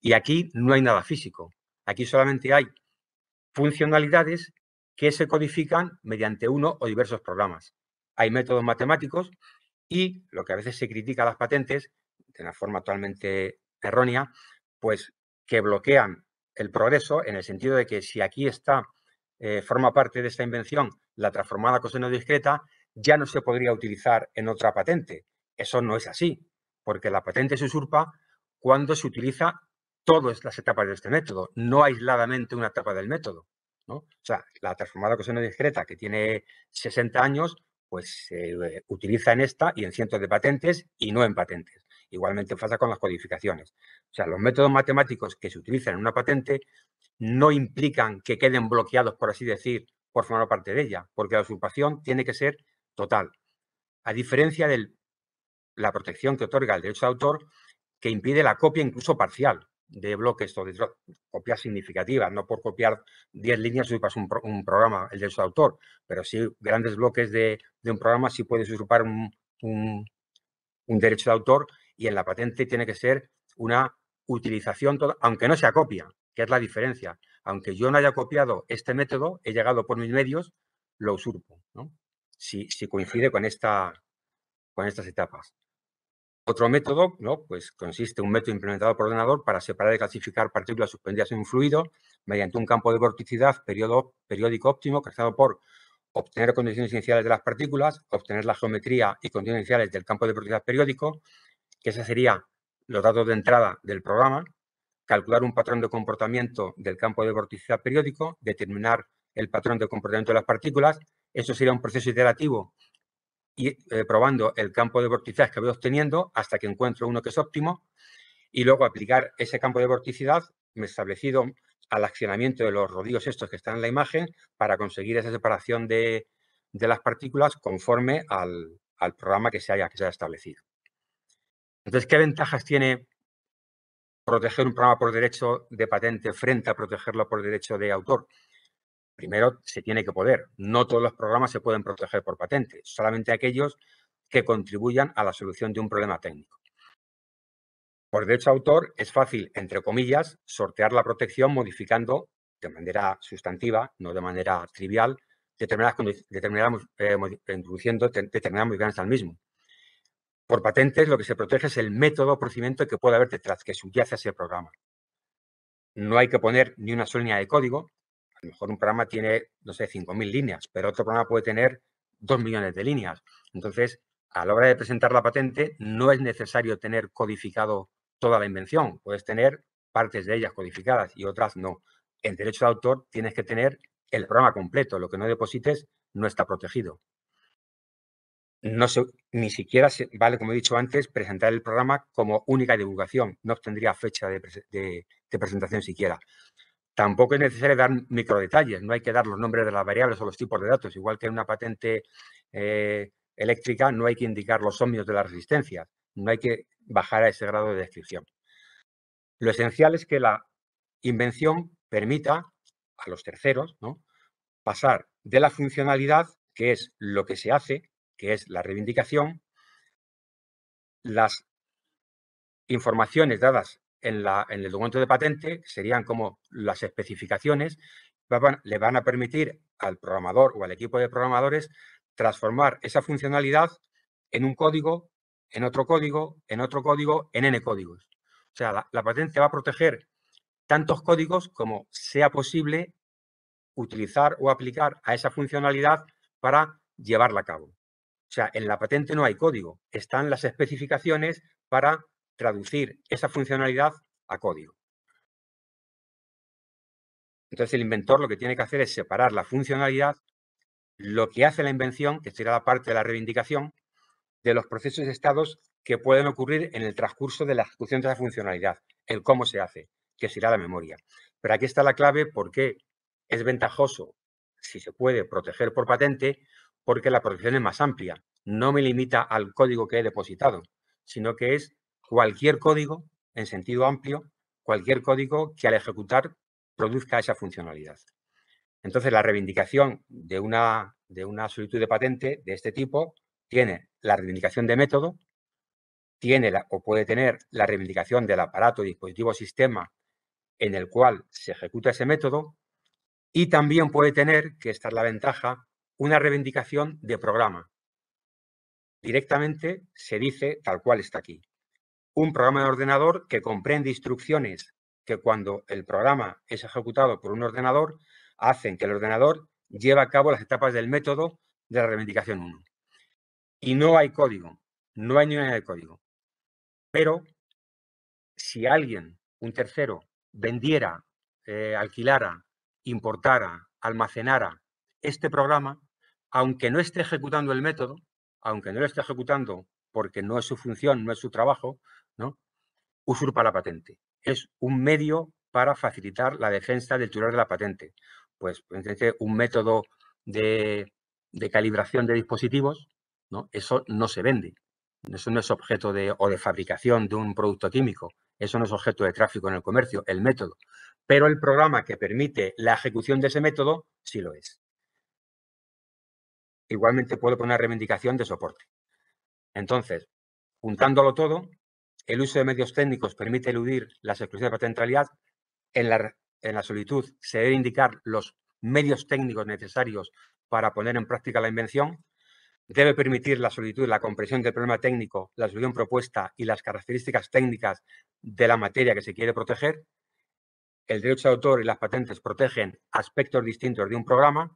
Y aquí no hay nada físico, aquí solamente hay funcionalidades que se codifican mediante uno o diversos programas. Hay métodos matemáticos y lo que a veces se critica a las patentes, de una forma totalmente errónea, pues que bloquean el progreso, en el sentido de que si aquí está, eh, forma parte de esta invención, la transformada coseno discreta, ya no se podría utilizar en otra patente. Eso no es así, porque la patente se usurpa cuando se utiliza todas las etapas de este método, no aisladamente una etapa del método. ¿no? O sea, la transformada coseno discreta que tiene 60 años, pues se eh, utiliza en esta y en cientos de patentes y no en patentes. Igualmente pasa con las codificaciones. O sea, los métodos matemáticos que se utilizan en una patente no implican que queden bloqueados, por así decir, por formar parte de ella, porque la usurpación tiene que ser total. A diferencia de la protección que otorga el derecho de autor, que impide la copia incluso parcial de bloques o de copias significativas, no por copiar 10 líneas usurpas un, programa, el derecho de autor, pero sí grandes bloques de, un programa sí puedes usurpar un derecho de autor y en la patente tiene que ser una utilización, aunque no sea copia, que es la diferencia. Aunque yo no haya copiado este método, he llegado por mis medios, lo usurpo, si, coincide con, esta, con estas etapas. Otro método, ¿no? Pues consiste en un método implementado por ordenador para separar y clasificar partículas suspendidas en un fluido mediante un campo de vorticidad periódico óptimo creado por obtener condiciones iniciales de las partículas, obtener la geometría y condiciones iniciales del campo de vorticidad periódico, que esos sería los datos de entrada del programa, calcular un patrón de comportamiento del campo de vorticidad periódico, determinar el patrón de comportamiento de las partículas, eso sería un proceso iterativo y eh, probando el campo de vorticidad que voy obteniendo hasta que encuentro uno que es óptimo y luego aplicar ese campo de vorticidad establecido al accionamiento de los rodillos estos que están en la imagen para conseguir esa separación de, las partículas conforme al, programa que se haya, que se haya establecido. Entonces, ¿qué ventajas tiene proteger un programa por derecho de patente frente a protegerlo por derecho de autor? Primero, se tiene que poder. No todos los programas se pueden proteger por patente, solamente aquellos que contribuyan a la solución de un problema técnico. Por derecho de autor es fácil, entre comillas, sortear la protección modificando de manera sustantiva, no de manera trivial, determinadas, condiciones eh, eh, introduciendo determinadas modificaciones al mismo. Por patentes lo que se protege es el método o procedimiento que puede haber detrás, que subyace a ese programa. No hay que poner ni una sola línea de código. A lo mejor un programa tiene, no sé, 5.000 líneas, pero otro programa puede tener 2 millones de líneas. Entonces, a la hora de presentar la patente, no es necesario tener codificado toda la invención. Puedes tener partes de ellas codificadas y otras no. En derecho de autor tienes que tener el programa completo. Lo que no deposites no está protegido no se, ni siquiera vale, como he dicho antes, presentar el programa como única divulgación. No obtendría fecha de, presentación siquiera. Tampoco es necesario dar microdetalles, no hay que dar los nombres de las variables o los tipos de datos. Igual que en una patente eh, eléctrica, no hay que indicar los ohmios de la resistencia, no hay que bajar a ese grado de descripción. Lo esencial es que la invención permita a los terceros ¿no? pasar de la funcionalidad, que es lo que se hace, que es la reivindicación, las informaciones dadas en, la, en el documento de patente serían como las especificaciones, le van a permitir al programador o al equipo de programadores transformar esa funcionalidad en un código, en otro código, en otro código, en n códigos. O sea, la patente va a proteger tantos códigos como sea posible utilizar o aplicar a esa funcionalidad para llevarla a cabo. O sea, en la patente no hay código, están las especificaciones para traducir esa funcionalidad a código. Entonces el inventor lo que tiene que hacer es separar la funcionalidad, lo que hace la invención, que será la parte de la reivindicación, de los procesos y estados que pueden ocurrir en el transcurso de la ejecución de la funcionalidad, el cómo se hace, que será la memoria. Pero aquí está la clave porque es ventajoso, si se puede, proteger por patente porque la protección es más amplia. No me limita al código que he depositado, sino que es cualquier código en sentido amplio, cualquier código que al ejecutar produzca esa funcionalidad. Entonces, la reivindicación de una, de una solicitud de patente de este tipo tiene la reivindicación de método, tiene la, o puede tener la reivindicación del aparato, dispositivo, sistema en el cual se ejecuta ese método y también puede tener, que esta la ventaja, una reivindicación de programa. Directamente se dice tal cual está aquí. Un programa de ordenador que comprende instrucciones que cuando el programa es ejecutado por un ordenador, hacen que el ordenador lleve a cabo las etapas del método de la reivindicación 1. Y no hay código, no hay ni de código. Pero si alguien, un tercero, vendiera, eh, alquilara, importara, almacenara este programa, aunque no esté ejecutando el método, aunque no lo esté ejecutando porque no es su función, no es su trabajo, ¿no? usurpa la patente. Es un medio para facilitar la defensa del titular de la patente. Pues, pues un método de, calibración de dispositivos, ¿no? eso no se vende. Eso no es objeto de, o de fabricación de un producto químico. Eso no es objeto de tráfico en el comercio, el método. Pero el programa que permite la ejecución de ese método sí lo es igualmente puedo poner una reivindicación de soporte. Entonces, juntándolo todo, el uso de medios técnicos permite eludir las exclusiones de patentalidad. En la, en la solicitud se debe indicar los medios técnicos necesarios para poner en práctica la invención. Debe permitir la solicitud la comprensión del problema técnico, la solución propuesta y las características técnicas de la materia que se quiere proteger. El derecho de autor y las patentes protegen aspectos distintos de un programa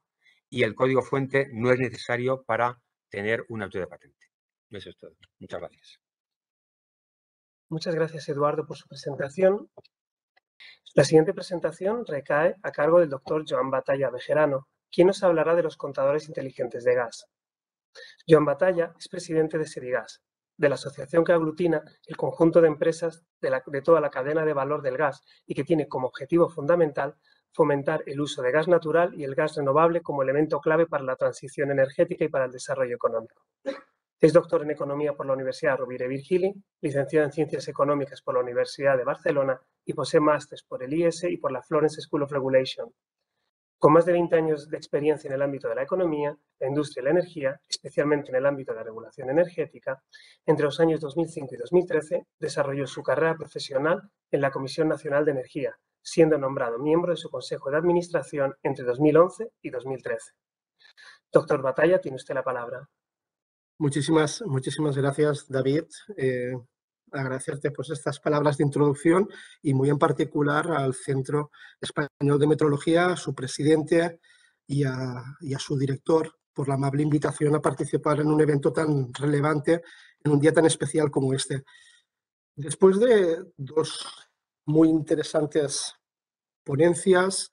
y el código fuente no es necesario para tener una autoridad patente. Eso es todo. Muchas gracias. Muchas gracias, Eduardo, por su presentación. La siguiente presentación recae a cargo del doctor Joan Batalla Bejerano, quien nos hablará de los contadores inteligentes de gas. Joan Batalla es presidente de Serigas, de la asociación que aglutina el conjunto de empresas de, toda la cadena de valor del gas y que tiene como objetivo fundamental fomentar el uso de gas natural y el gas renovable como elemento clave para la transición energética y para el desarrollo económico. Es doctor en Economía por la Universidad Rovira Virgili, licenciado en Ciencias Económicas por la Universidad de Barcelona y posee másteres por el IES y por la Florence School of Regulation. Con más de 20 años de experiencia en el ámbito de la economía, la industria y la energía, especialmente en el ámbito de la regulación energética, entre los años 2005 y 2013 desarrolló su carrera profesional en la Comisión Nacional de Energía, siendo nombrado miembro de su Consejo de Administración entre 2011 y 2013. Doctor Batalla, tiene usted la palabra. Muchísimas, muchísimas gracias, David. Eh, agradecerte pues, estas palabras de introducción y muy en particular al Centro Español de Metrología, a su presidente a, y a su director por la amable invitación a participar en un evento tan relevante en un día tan especial como este. Después de dos muy interesantes ponencias.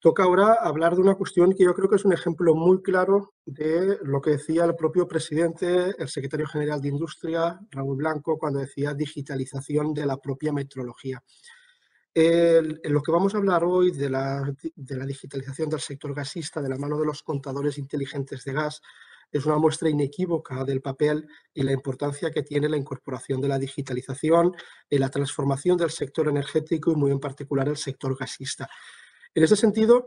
Toca ahora hablar de una cuestión que yo creo que es un ejemplo muy claro de lo que decía el propio presidente, el secretario general de Industria, Raúl Blanco, cuando decía digitalización de la propia metrología. en lo que vamos a hablar hoy de la, de la digitalización del sector gasista de la mano de los contadores inteligentes de gas es una muestra inequívoca del papel y la importancia que tiene la incorporación de la digitalización en la transformación del sector energético y muy en particular el sector gasista. En ese sentido,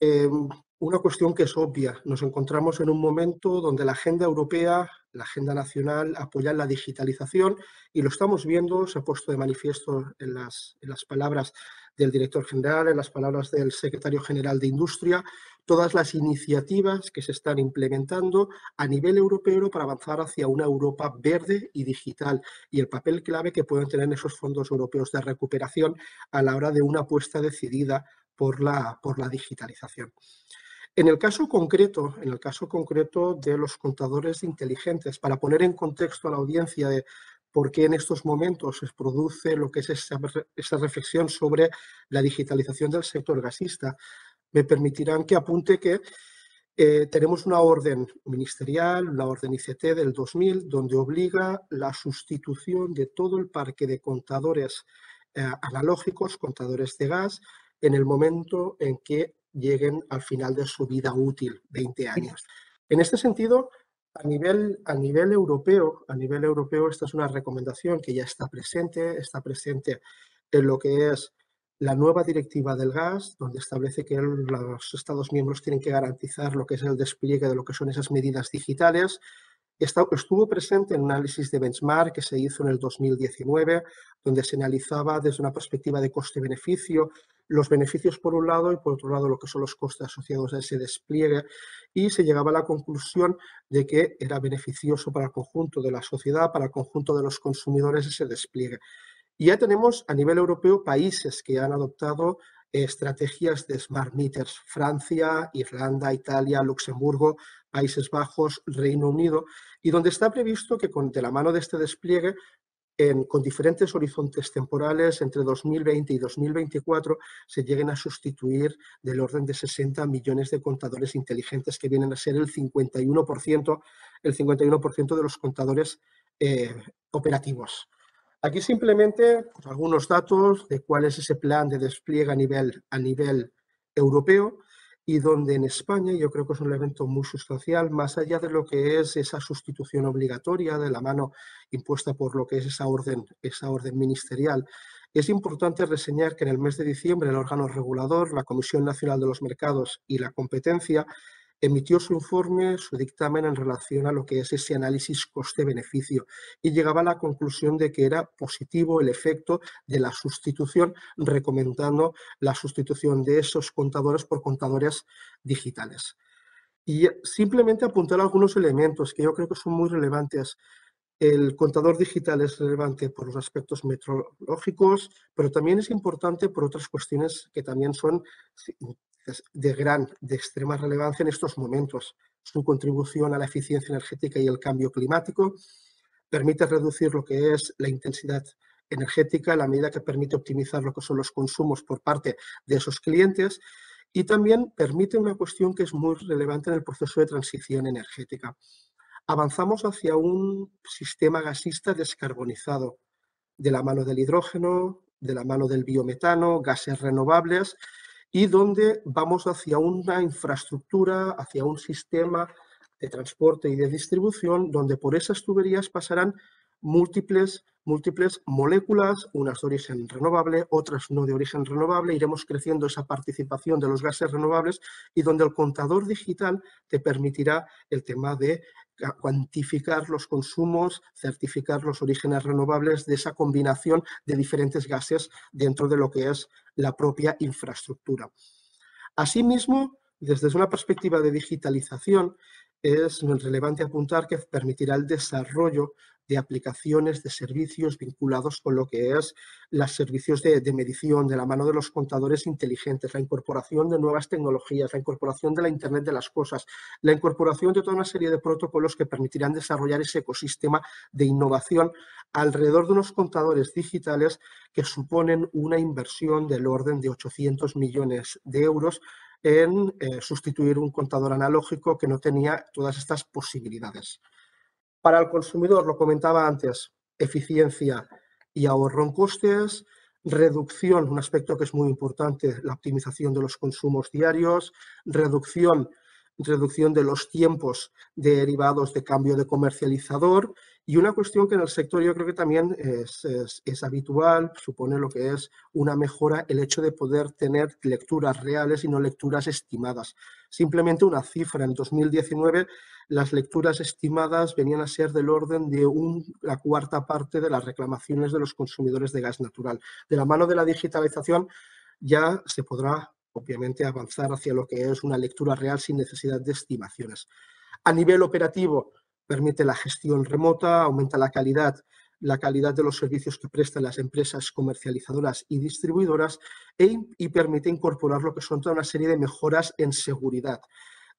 em, una cuestión que es obvia. Nos encontramos en un momento donde la agenda europea, la agenda nacional apoya la digitalización y lo estamos viendo, se ha puesto de manifiesto en las, en las palabras del director general, en las palabras del secretario general de Industria, todas las iniciativas que se están implementando a nivel europeo para avanzar hacia una Europa verde y digital y el papel clave que pueden tener esos fondos europeos de recuperación a la hora de una apuesta decidida por la, por la digitalización. En el caso concreto, en el caso concreto de los contadores inteligentes, para poner en contexto a la audiencia de, por qué en estos momentos se produce lo que es esta, reflexión sobre la digitalización del sector gasista. Me permitirán que apunte que eh, tenemos una orden ministerial, la orden ICT del 2000, donde obliga la sustitución de todo el parque de contadores eh, analógicos, contadores de gas, en el momento en que lleguen al final de su vida útil, 20 años. En este sentido, a nivel, a nivel europeo, a nivel europeo, esta es una recomendación que ya está presente, está presente en lo que es la nueva directiva del gas, donde establece que los Estados miembros tienen que garantizar lo que es el despliegue de lo que son esas medidas digitales. Estuvo presente en un análisis de benchmark que se hizo en el 2019, donde se analizaba desde una perspectiva de coste-beneficio los beneficios por un lado y por otro lado lo que son los costes asociados a ese despliegue y se llegaba a la conclusión de que era beneficioso para el conjunto de la sociedad, para el conjunto de los consumidores ese despliegue. Y ya tenemos a nivel europeo países que han adoptado estrategias de smart meters, Francia, Irlanda, Italia, Luxemburgo, Países Bajos, Reino Unido, y donde está previsto que con, de la mano de este despliegue con diferentes horizontes temporales entre 2020 y 2024 se lleguen a sustituir del orden de 60 millones de contadores inteligentes que vienen a ser el 51%, el 51 de los contadores eh, operativos. Aquí simplemente algunos datos de cuál es ese plan de despliegue a nivel, a nivel europeo y donde en España yo creo que es un elemento muy sustancial, más allá de lo que es esa sustitución obligatoria de la mano impuesta por lo que es esa orden, esa orden ministerial. Es importante reseñar que en el mes de diciembre el órgano regulador, la Comisión Nacional de los Mercados y la Competencia, emitió su informe, su dictamen en relación a lo que es ese análisis coste-beneficio y llegaba a la conclusión de que era positivo el efecto de la sustitución, recomendando la sustitución de esos contadores por contadores digitales. Y simplemente apuntar algunos elementos que yo creo que son muy relevantes. El contador digital es relevante por los aspectos metrológicos, pero también es importante por otras cuestiones que también son de gran, de extrema relevancia en estos momentos. Su contribución a la eficiencia energética y el cambio climático permite reducir lo que es la intensidad energética la medida que permite optimizar lo que son los consumos por parte de esos clientes y también permite una cuestión que es muy relevante en el proceso de transición energética. Avanzamos hacia un sistema gasista descarbonizado de la mano del hidrógeno, de la mano del biometano, gases renovables y donde vamos hacia una infraestructura, hacia un sistema de transporte y de distribución, donde por esas tuberías pasarán múltiples, múltiples moléculas, unas de origen renovable, otras no de origen renovable, iremos creciendo esa participación de los gases renovables y donde el contador digital te permitirá el tema de cuantificar los consumos, certificar los orígenes renovables de esa combinación de diferentes gases dentro de lo que es la propia infraestructura. Asimismo, desde una perspectiva de digitalización, es relevante apuntar que permitirá el desarrollo de aplicaciones, de servicios vinculados con lo que es los servicios de, de, medición de la mano de los contadores inteligentes, la incorporación de nuevas tecnologías, la incorporación de la Internet de las cosas, la incorporación de toda una serie de protocolos que permitirán desarrollar ese ecosistema de innovación alrededor de unos contadores digitales que suponen una inversión del orden de 800 millones de euros en eh, sustituir un contador analógico que no tenía todas estas posibilidades. Para el consumidor, lo comentaba antes, eficiencia y ahorro en costes, reducción, un aspecto que es muy importante, la optimización de los consumos diarios, reducción, reducción de los tiempos derivados de cambio de comercializador y una cuestión que en el sector yo creo que también es, habitual, supone lo que es una mejora el hecho de poder tener lecturas reales y no lecturas estimadas. Simplemente una cifra, en 2019 las lecturas estimadas venían a ser del orden de la cuarta parte de las reclamaciones de los consumidores de gas natural. De la mano de la digitalización ya se podrá obviamente avanzar hacia lo que es una lectura real sin necesidad de estimaciones. A nivel operativo, permite la gestión remota, aumenta la calidad, la calidad de los servicios que prestan las empresas comercializadoras y distribuidoras e y permite incorporar lo que son toda una serie de mejoras en seguridad,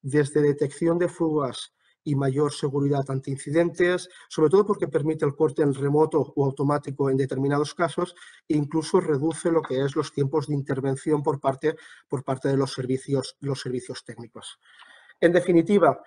desde detección de fugas y mayor seguridad ante incidentes, sobre todo porque permite el corte en remoto o automático en determinados casos e incluso reduce lo que es los tiempos de intervención por parte, por parte de los servicios, los servicios técnicos. En definitiva,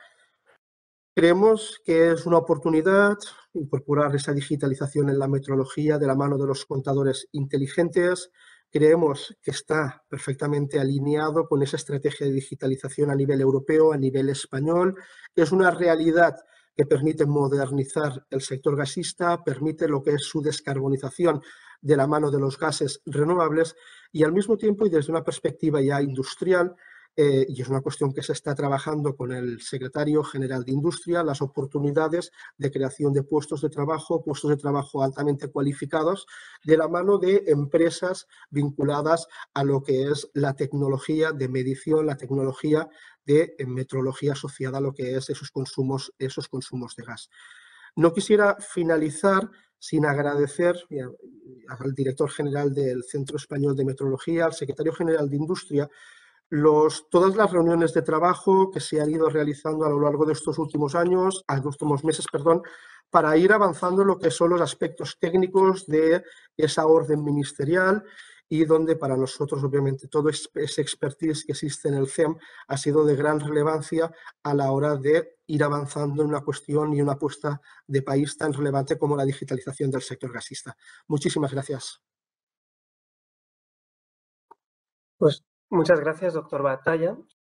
Creemos que es una oportunidad incorporar esa digitalización en la metrología de la mano de los contadores inteligentes. Creemos que está perfectamente alineado con esa estrategia de digitalización a nivel europeo, a nivel español. Es una realidad que permite modernizar el sector gasista, permite lo que es su descarbonización de la mano de los gases renovables y al mismo tiempo y desde una perspectiva ya industrial eh, y es una cuestión que se está trabajando con el secretario general de Industria, las oportunidades de creación de puestos de trabajo, puestos de trabajo altamente cualificados, de la mano de empresas vinculadas a lo que es la tecnología de medición, la tecnología de eh, metrología asociada a lo que es esos consumos, esos consumos de gas. No quisiera finalizar sin agradecer al director general del Centro Español de Metrología, al secretario general de Industria, todas las reuniones de trabajo que se han ido realizando a lo largo de estos últimos años, a últimos meses, perdón, para ir avanzando en lo que son los aspectos técnicos de esa orden ministerial y donde para nosotros, obviamente, todo ese expertise que existe en el CEM ha sido de gran relevancia a la hora de ir avanzando en una cuestión y una apuesta de país tan relevante como la digitalización del sector gasista. Muchísimas gracias. Pues Muchas gracias, doctor Batalla.